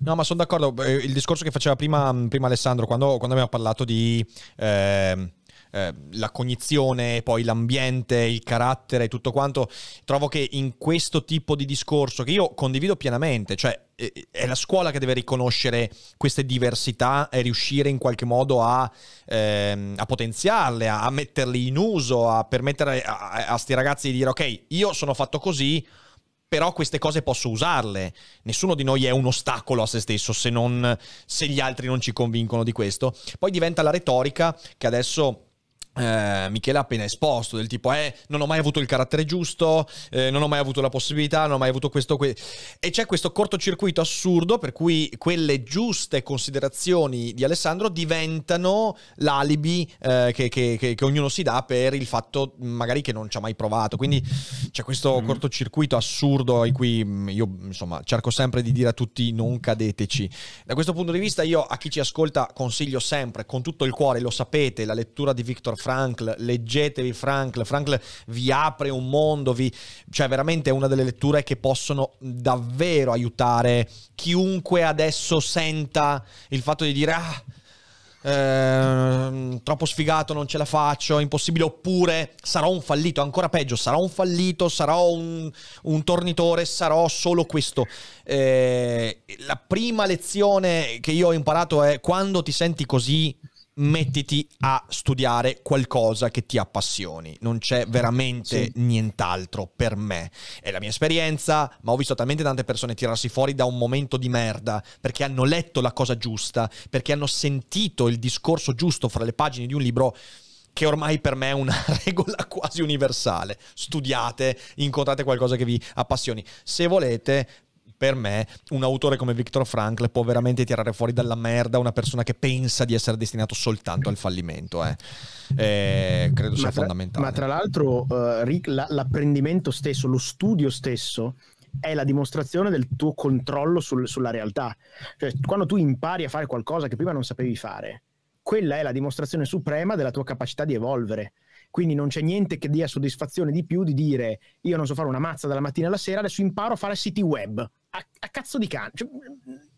No, ma sono d'accordo, eh, il discorso che faceva prima, prima Alessandro, quando, quando, abbiamo parlato di... Eh eh, la cognizione, poi l'ambiente, il carattere, tutto quanto, trovo che in questo tipo di discorso, che io condivido pienamente, cioè eh, è la scuola che deve riconoscere queste diversità e riuscire in qualche modo a, ehm, a potenziarle, a, metterle in uso, a permettere a, questi ragazzi di dire ok, io sono fatto così, però queste cose posso usarle. Nessuno di noi è un ostacolo a se stesso se, non, se gli altri non ci convincono di questo. Poi diventa la retorica che adesso eh, Michela ha appena esposto, del tipo, eh, non ho mai avuto il carattere giusto, eh, non ho mai avuto la possibilità, non ho mai avuto questo. Que-". E c'è questo cortocircuito assurdo per cui quelle giuste considerazioni di Alessandro diventano l'alibi eh, che, che, che, che, ognuno si dà per il fatto magari che non ci ha mai provato. Quindi c'è questo mm. cortocircuito assurdo in cui mm, io, insomma, cerco sempre di dire a tutti non cadeteci. Da questo punto di vista io a chi ci ascolta consiglio sempre, con tutto il cuore, lo sapete, la lettura di Victor Frank Frankl, leggetevi Frankl, Frankl vi apre un mondo, vi... cioè veramente è una delle letture che possono davvero aiutare chiunque adesso senta il fatto di dire ah, eh, troppo sfigato, non ce la faccio, impossibile, oppure sarò un fallito, ancora peggio, sarò un fallito, sarò un, un tornitore, sarò solo questo. Eh, la prima lezione che io ho imparato è quando ti senti così mettiti a studiare qualcosa che ti appassioni. Non c'è veramente sì. nient'altro per me. È la mia esperienza, ma ho visto talmente tante persone tirarsi fuori da un momento di merda perché hanno letto la cosa giusta, perché hanno sentito il discorso giusto fra le pagine di un libro che ormai per me è una regola quasi universale. Studiate, incontrate qualcosa che vi appassioni. Se volete, per me un autore come Viktor Frankl può veramente tirare fuori dalla merda una persona che pensa di essere destinato soltanto al fallimento. Eh. Eh, credo sia ma tra, fondamentale. Ma tra l'altro uh, Rick, la, l'apprendimento stesso, lo studio stesso è la dimostrazione del tuo controllo sul, sulla realtà. Cioè, quando tu impari a fare qualcosa che prima non sapevi fare, quella è la dimostrazione suprema della tua capacità di evolvere. Quindi non c'è niente che dia soddisfazione di più di dire io non so fare una mazza dalla mattina alla sera, adesso imparo a fare siti web a, a cazzo di cane. Cioè,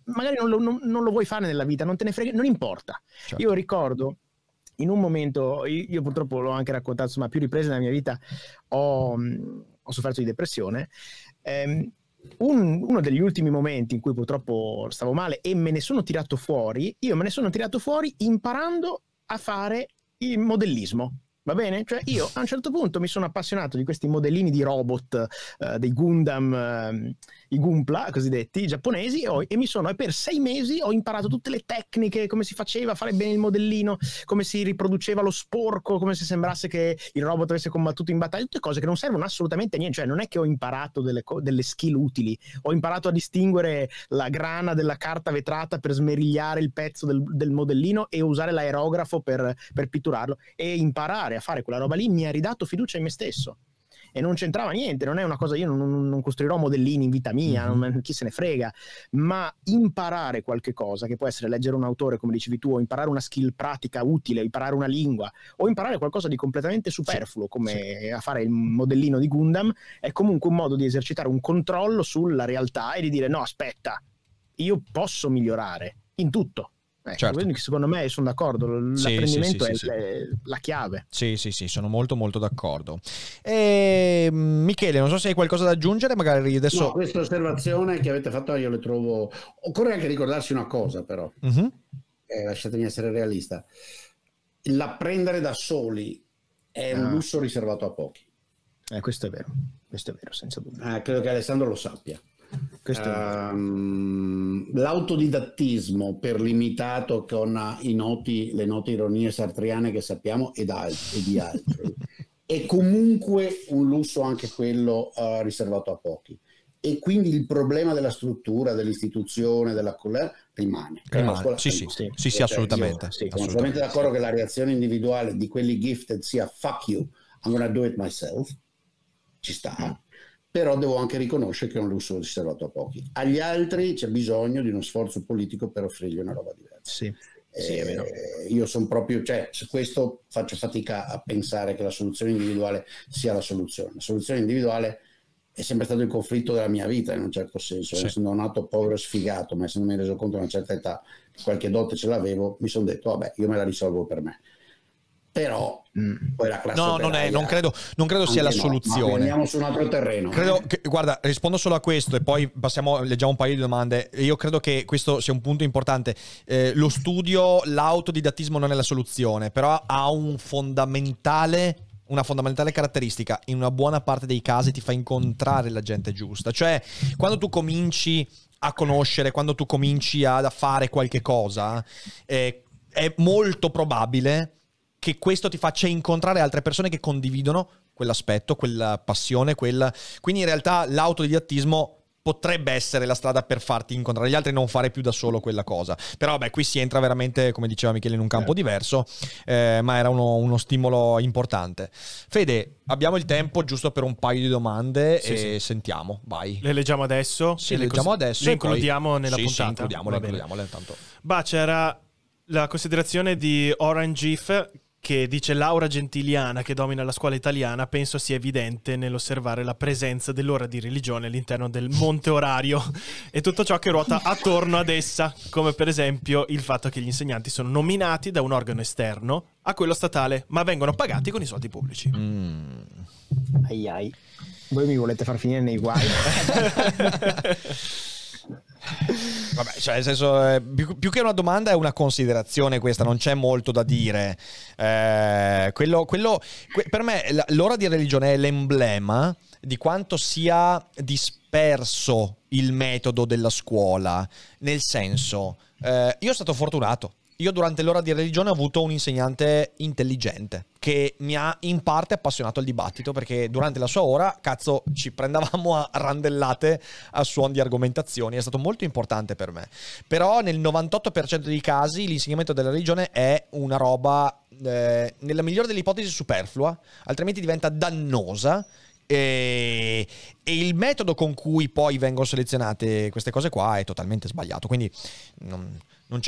magari non lo, non, non lo, vuoi fare nella vita, non te ne frega, non importa. Certo. Io ricordo in un momento, io purtroppo l'ho anche raccontato, insomma, più riprese nella mia vita ho, mm, ho sofferto di depressione. Ehm, un, uno degli ultimi momenti in cui purtroppo stavo male e me ne sono tirato fuori, io me ne sono tirato fuori imparando a fare il modellismo. Va bene? Cioè io a un certo punto mi sono appassionato di questi modellini di robot, eh, dei Gundam, eh, i Gumpla cosiddetti, giapponesi, e, ho, e mi sono, e per sei mesi ho imparato tutte le tecniche, come si faceva a fare bene il modellino, come si riproduceva lo sporco, come se sembrasse che il robot avesse combattuto in battaglia, tutte cose che non servono assolutamente a niente, cioè non è che ho imparato delle, delle skill utili, ho imparato a distinguere la grana della carta vetrata per smerigliare il pezzo del, del modellino e usare l'aerografo per, per pitturarlo e imparare andare a fare quella roba lì mi ha ridato fiducia in me stesso e non c'entrava niente, non è una cosa, io non, non costruirò modellini in vita mia, mm-hmm. non, chi se ne frega, ma imparare qualche cosa, che può essere leggere un autore, come dicevi tu, o imparare una skill pratica utile, imparare una lingua, o imparare qualcosa di completamente superfluo, sì. come sì. a fare il modellino di Gundam, è comunque un modo di esercitare un controllo sulla realtà e di dire no, aspetta, io posso migliorare in tutto Ecco, certo. Secondo me sono d'accordo, l'apprendimento sì, sì, sì, è la chiave. Sì, sì, sì, sono molto molto d'accordo. E, ehm, Michele, non so se hai qualcosa da aggiungere, magari adesso... No, questa osservazione che avete fatto io le trovo... Occorre anche ricordarsi una cosa però, uh-huh. eh, lasciatemi essere realista, l'apprendere da soli è un ah. lusso riservato a pochi. Eh, questo è vero, questo è vero, senza dubbio. Eh, credo che Alessandro lo sappia. Um, l'autodidattismo per limitato con noti, le note ironie sartriane che sappiamo ed altri, e di altri è comunque un lusso anche quello uh, riservato a pochi e quindi il problema della struttura, dell'istituzione, della collera rimane. rimane. Scuola, sì, sì, sì, sì, sì, cioè, assolutamente. sì, Sono assolutamente d'accordo che la reazione individuale di quelli gifted sia fuck you, I'm gonna do it myself, ci sta, però devo anche riconoscere che è un lusso riservato a pochi. Agli altri c'è bisogno di uno sforzo politico per offrirgli una roba diversa. Sì. è vero. Eh, io sono proprio, cioè, su questo faccio fatica a pensare che la soluzione individuale sia la soluzione. La soluzione individuale è sempre stato il conflitto della mia vita in un certo senso. Sì. Essendo nato povero e sfigato, ma essendo mi reso conto a una certa età qualche dote ce l'avevo, mi sono detto, vabbè, io me la risolvo per me però mm. poi la classe no non, è, non credo, non credo sia la no, soluzione andiamo su un altro terreno eh. credo che, guarda rispondo solo a questo e poi passiamo leggiamo un paio di domande io credo che questo sia un punto importante eh, lo studio l'autodidattismo non è la soluzione però ha un fondamentale una fondamentale caratteristica, in una buona parte dei casi ti fa incontrare la gente giusta. Cioè, quando tu cominci a conoscere, quando tu cominci ad, a fare qualche cosa, eh, è molto probabile che questo ti faccia incontrare altre persone che condividono quell'aspetto, quella passione, quella... Quindi in realtà l'autodidattismo potrebbe essere la strada per farti incontrare gli altri e non fare più da solo quella cosa. Però beh, qui si entra veramente, come diceva Michele, in un campo eh. diverso, eh, ma era uno, uno, stimolo importante. Fede, abbiamo il tempo giusto per un paio di domande sì, e sì. sentiamo, vai. Le leggiamo adesso? Sì, le leggiamo cos- adesso. Le includiamo poi... nella sì, puntata. Sì, includiamole, includiamole intanto. Bah, c'era la considerazione di Orange Gif che dice l'aura gentiliana che domina la scuola italiana penso sia evidente nell'osservare la presenza dell'ora di religione all'interno del monte orario e tutto ciò che ruota attorno ad essa, come per esempio il fatto che gli insegnanti sono nominati da un organo esterno a quello statale, ma vengono pagati con i soldi pubblici. Mm. Ai ai. Voi mi volete far finire nei guai? Vabbè, cioè, nel senso, eh, più, più, che una domanda è una considerazione questa, non c'è molto da dire. Eh, quello, quello, que- per me l'ora di religione è l'emblema di quanto sia disperso il metodo della scuola. Nel senso, eh, io sono stato fortunato io durante l'ora di religione ho avuto un insegnante intelligente che mi ha in parte appassionato al dibattito perché durante la sua ora, cazzo, ci prendevamo a randellate a suon di argomentazioni, è stato molto importante per me. Però nel 98% dei casi l'insegnamento della religione è una roba, eh, nella migliore delle ipotesi, superflua, altrimenti diventa dannosa e, il metodo con cui poi vengono selezionate queste cose qua è totalmente sbagliato. Quindi non,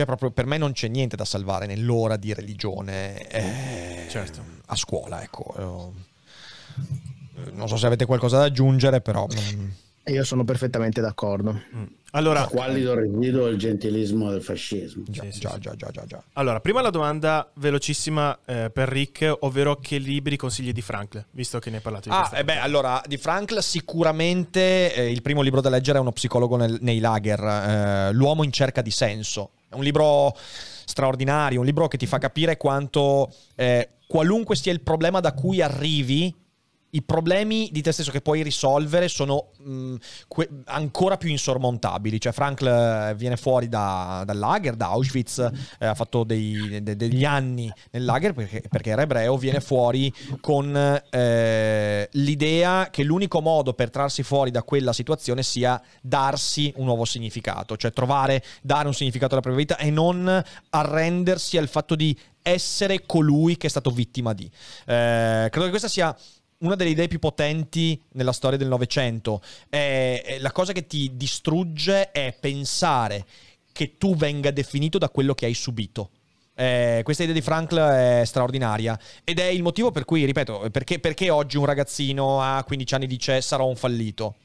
proprio, per me non c'è niente da salvare nell'ora di religione eh, certo. a scuola. Ecco. Eh, non so se avete qualcosa da aggiungere, però... Eh, io sono perfettamente d'accordo. Mm. Allora, qualido rigido il gentilismo del fascismo. Già, sì, sì, già, sì. già, già, già, già, Allora, prima la domanda velocissima eh, per Rick, ovvero che libri consigli di Frankl, visto che ne hai parlato. Di ah, eh beh, allora, di Frankl sicuramente eh, il primo libro da leggere è Uno psicologo nel, nei lager, eh, L'uomo in cerca di senso, è un libro straordinario, un libro che ti fa capire quanto eh, qualunque sia il problema da cui arrivi, i problemi di te stesso che puoi risolvere sono mh, mm, que- ancora più insormontabili. Cioè, Frankl eh, viene fuori da, dal lager, da Auschwitz, eh, ha fatto dei, de- degli anni nel lager perché, perché, era ebreo, viene fuori con eh, l'idea che l'unico modo per trarsi fuori da quella situazione sia darsi un nuovo significato, cioè trovare, dare un significato alla propria vita e non arrendersi al fatto di essere colui che è stato vittima di. Eh, credo che questa sia una delle idee più potenti nella storia del Novecento. la cosa che ti distrugge è pensare che tu venga definito da quello che hai subito. Eh, questa idea di Frankl è straordinaria ed è il motivo per cui, ripeto, perché, perché oggi un ragazzino a 15 anni dice sarò un fallito?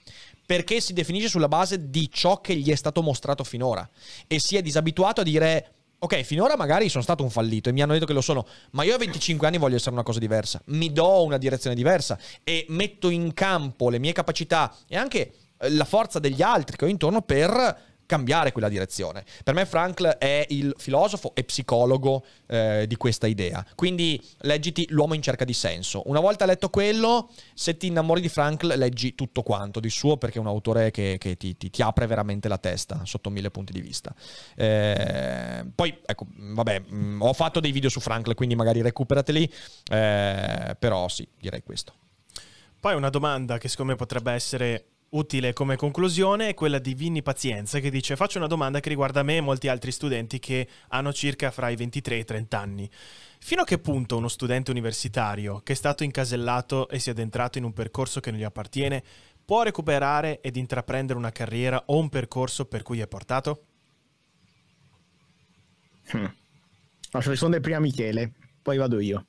Perché si definisce sulla base di ciò che gli è stato mostrato finora e si è disabituato a dire Ok, finora magari sono stato un fallito e mi hanno detto che lo sono, ma io a 25 anni voglio essere una cosa diversa, mi do una direzione diversa e metto in campo le mie capacità e anche eh, la forza degli altri che ho intorno per cambiare quella direzione. Per me Frankl è il filosofo e psicologo eh, di questa idea. Quindi leggiti L'uomo in cerca di senso. Una volta letto quello, se ti innamori di Frankl, leggi tutto quanto di suo perché è un autore che, che ti, ti, ti, apre veramente la testa sotto mille punti di vista. Eh, poi, ecco, vabbè, mh, mm, ho fatto dei video su Frankl, quindi magari recuperateli, eh, però sì, direi questo. Poi una domanda che secondo me potrebbe essere utile come conclusione è quella di Vinni Pazienza che dice faccio una domanda che riguarda me e molti altri studenti che hanno circa fra i 23 e i 30 anni. Fino a che punto uno studente universitario che è stato incasellato e si è addentrato in un percorso che non gli appartiene può recuperare ed intraprendere una carriera o un percorso per cui è portato? Hmm. Lascio rispondere prima Michele, poi vado io.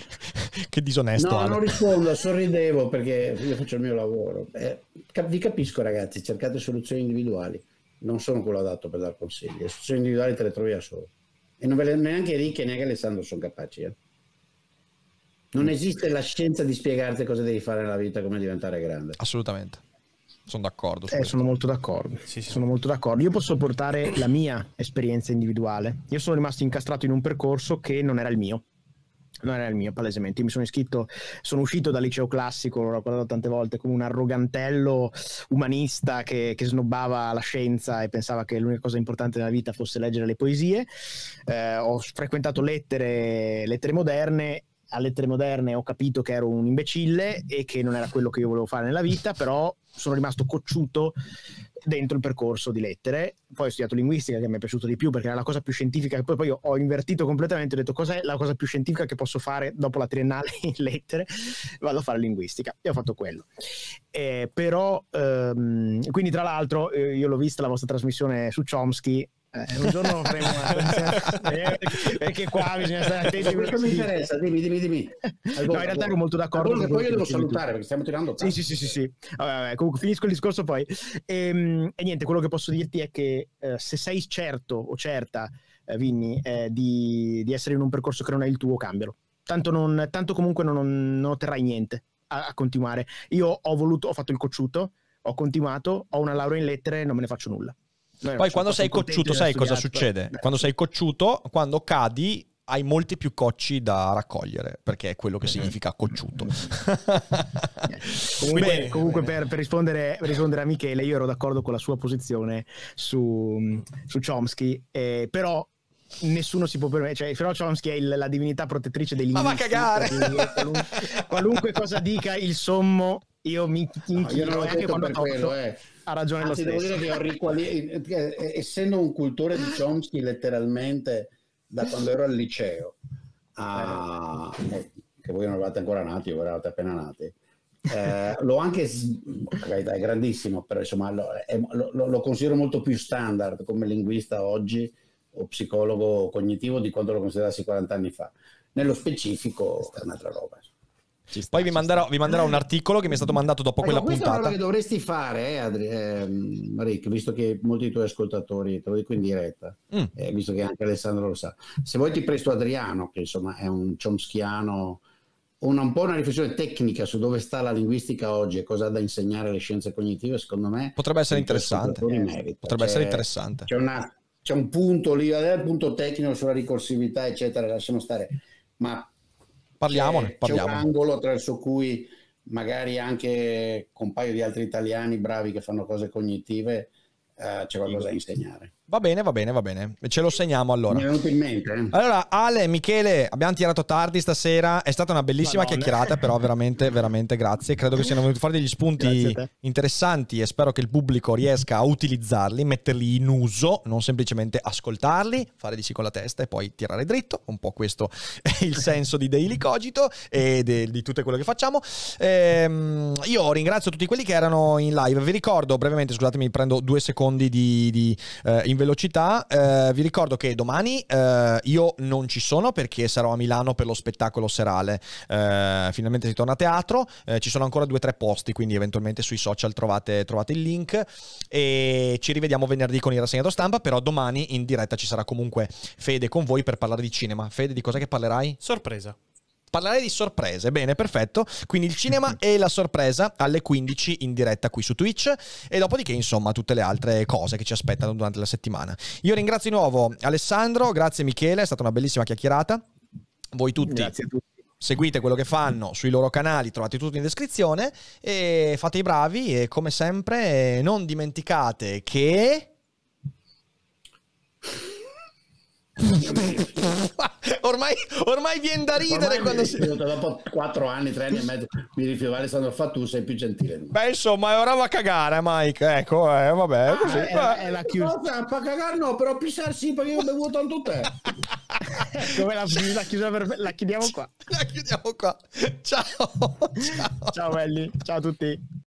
che disonesto. No, Ale. non rispondo, sorridevo perché io faccio il mio lavoro. Eh, vi capisco ragazzi, cercate soluzioni individuali. Non sono quello adatto per dar consigli. Le soluzioni individuali te le trovi da solo. E non ve le, neanche Ricchi e neanche Alessandro sono capaci. Eh. Non esiste la scienza di spiegarti cosa devi fare nella vita, come diventare grande. Assolutamente. Sono d'accordo. Eh, sono molto d'accordo. Sì, sì. Sono molto d'accordo. Io posso portare la mia esperienza individuale. Io sono rimasto incastrato in un percorso che non era il mio non era il mio palesemente, mi sono iscritto, sono uscito dal liceo classico, l'ho guardato tante volte come un arrogantello umanista che, che snobbava la scienza e pensava che l'unica cosa importante nella vita fosse leggere le poesie, eh, ho frequentato lettere, lettere moderne a lettere moderne ho capito che ero un imbecille e che non era quello che io volevo fare nella vita, però sono rimasto cocciuto dentro il percorso di lettere. Poi ho studiato linguistica che mi è piaciuto di più perché era la cosa più scientifica poi, poi ho invertito completamente, ho detto cos'è la cosa più scientifica che posso fare dopo la triennale in lettere, vado a fare linguistica e ho fatto quello. Eh, però, ehm, quindi tra l'altro eh, io l'ho vista la vostra trasmissione su Chomsky eh, un giorno lo faremo eh, perché qua bisogna stare attenti. Questo mi interessa, dimmi, dimmi, dimmi. Allora, no, in realtà ero molto d'accordo. Allora, poi io devo salutare perché stiamo tirando. Tanto. Sì, sì, sì, sì. Vabbè, vabbè, comunque finisco il discorso poi. E, ehm, e, niente, quello che posso dirti è che eh, se sei certo o certa, eh, Vinny, eh, di, di, essere in un percorso che non è il tuo, cambialo. Tanto, non, tanto comunque non, non, non, otterrai niente a, a continuare. Io ho voluto, ho fatto il cocciuto, ho continuato, ho una laurea in lettere e non me ne faccio nulla noi Poi quando sei cocciuto sai cosa succede? Beh. Quando sei cocciuto, quando cadi hai molti più cocci da raccogliere, perché è quello che eh. significa cocciuto. Eh. comunque, bene, comunque bene. Per, per, rispondere, per, rispondere, a Michele, io ero d'accordo con la sua posizione su, su Chomsky, eh, però nessuno si può permettere, cioè Fero Chomsky è il, la divinità protettrice degli Ma va a cagare! Qualunque, qualunque cosa dica il sommo, io mi inchino no, io anche quando quello, eh ha ragione Anzi, lo stesso. Devo dire che ho riquali- eh, eh, essendo un cultore di Chomsky letteralmente da quando ero al liceo, a... Eh, che voi non eravate ancora nati, voi eravate appena nati, eh, l'ho anche, è grandissimo, però insomma lo, è, lo, lo, considero molto più standard come linguista oggi o psicologo cognitivo di quanto lo considerassi 40 anni fa. Nello specifico è un'altra roba. Sta, Poi vi manderò, vi manderò, un articolo che mi è stato mandato dopo ecco, quella questo puntata. Questo è quello che dovresti fare, eh, Adri- eh, Rick, visto che molti dei tuoi ascoltatori, te lo dico in diretta, mm. eh, visto che anche Alessandro lo sa. Se vuoi ti presto Adriano, che insomma è un chomskiano, una, un po' una riflessione tecnica su dove sta la linguistica oggi e cosa ha da insegnare le scienze cognitive, secondo me... Potrebbe essere interessante. Potrebbe c'è, essere interessante. C'è, una, c'è, un punto lì, eh, il punto tecnico sulla ricorsività, eccetera, lasciamo stare. Ma Parliamone, c'è, parliamone. C'è un angolo attraverso cui magari anche con un paio di altri italiani bravi che fanno cose cognitive eh, c'è qualcosa da insegnare. Va bene, va bene, va bene. Ce lo segniamo allora. Mi è venuto in mente. Eh. Allora, Ale, Michele, abbiamo tirato tardi stasera. È stata una bellissima Madonna. chiacchierata, però veramente, veramente grazie. Credo che siano venuti fuori degli spunti interessanti e spero che il pubblico riesca a utilizzarli, metterli in uso, non semplicemente ascoltarli, fare di sì con la testa e poi tirare dritto. Un po' questo è il senso di Daily Cogito e de, di tutto quello che facciamo. Ehm, io ringrazio tutti quelli che erano in live. Vi ricordo brevemente, scusatemi, prendo due secondi di, di eh, in velocità, eh, vi ricordo che domani eh, io non ci sono perché sarò a Milano per lo spettacolo serale. Eh, finalmente si torna a teatro, eh, ci sono ancora due o tre posti, quindi eventualmente sui social trovate, trovate, il link. E ci rivediamo venerdì con il rassegnato stampa, però domani in diretta ci sarà comunque Fede con voi per parlare di cinema. Fede, di cosa che parlerai? Sorpresa parlare di sorprese. Bene, perfetto. Quindi il cinema e la sorpresa alle 15 in diretta qui su Twitch e dopodiché insomma tutte le altre cose che ci aspettano durante la settimana. Io ringrazio di nuovo Alessandro, grazie Michele, è stata una bellissima chiacchierata. Voi tutti. Grazie a tutti seguite quello che fanno sui loro canali, trovate tutto in descrizione e fate i bravi e come sempre non dimenticate che... ormai, ormai viene da ridere ormai quando si... dopo 4 anni 3 anni e mezzo mi rifiutava Alessandro fa tu sei più gentile beh insomma ora va a cagare Mike ecco eh, vabbè ah, così, è, va. è la chiusa no, fa cagare no però pissare perché io ho bevuto tanto te come la, la chiusa per la chiudiamo qua la chiudiamo qua ciao ciao, ciao belli ciao a tutti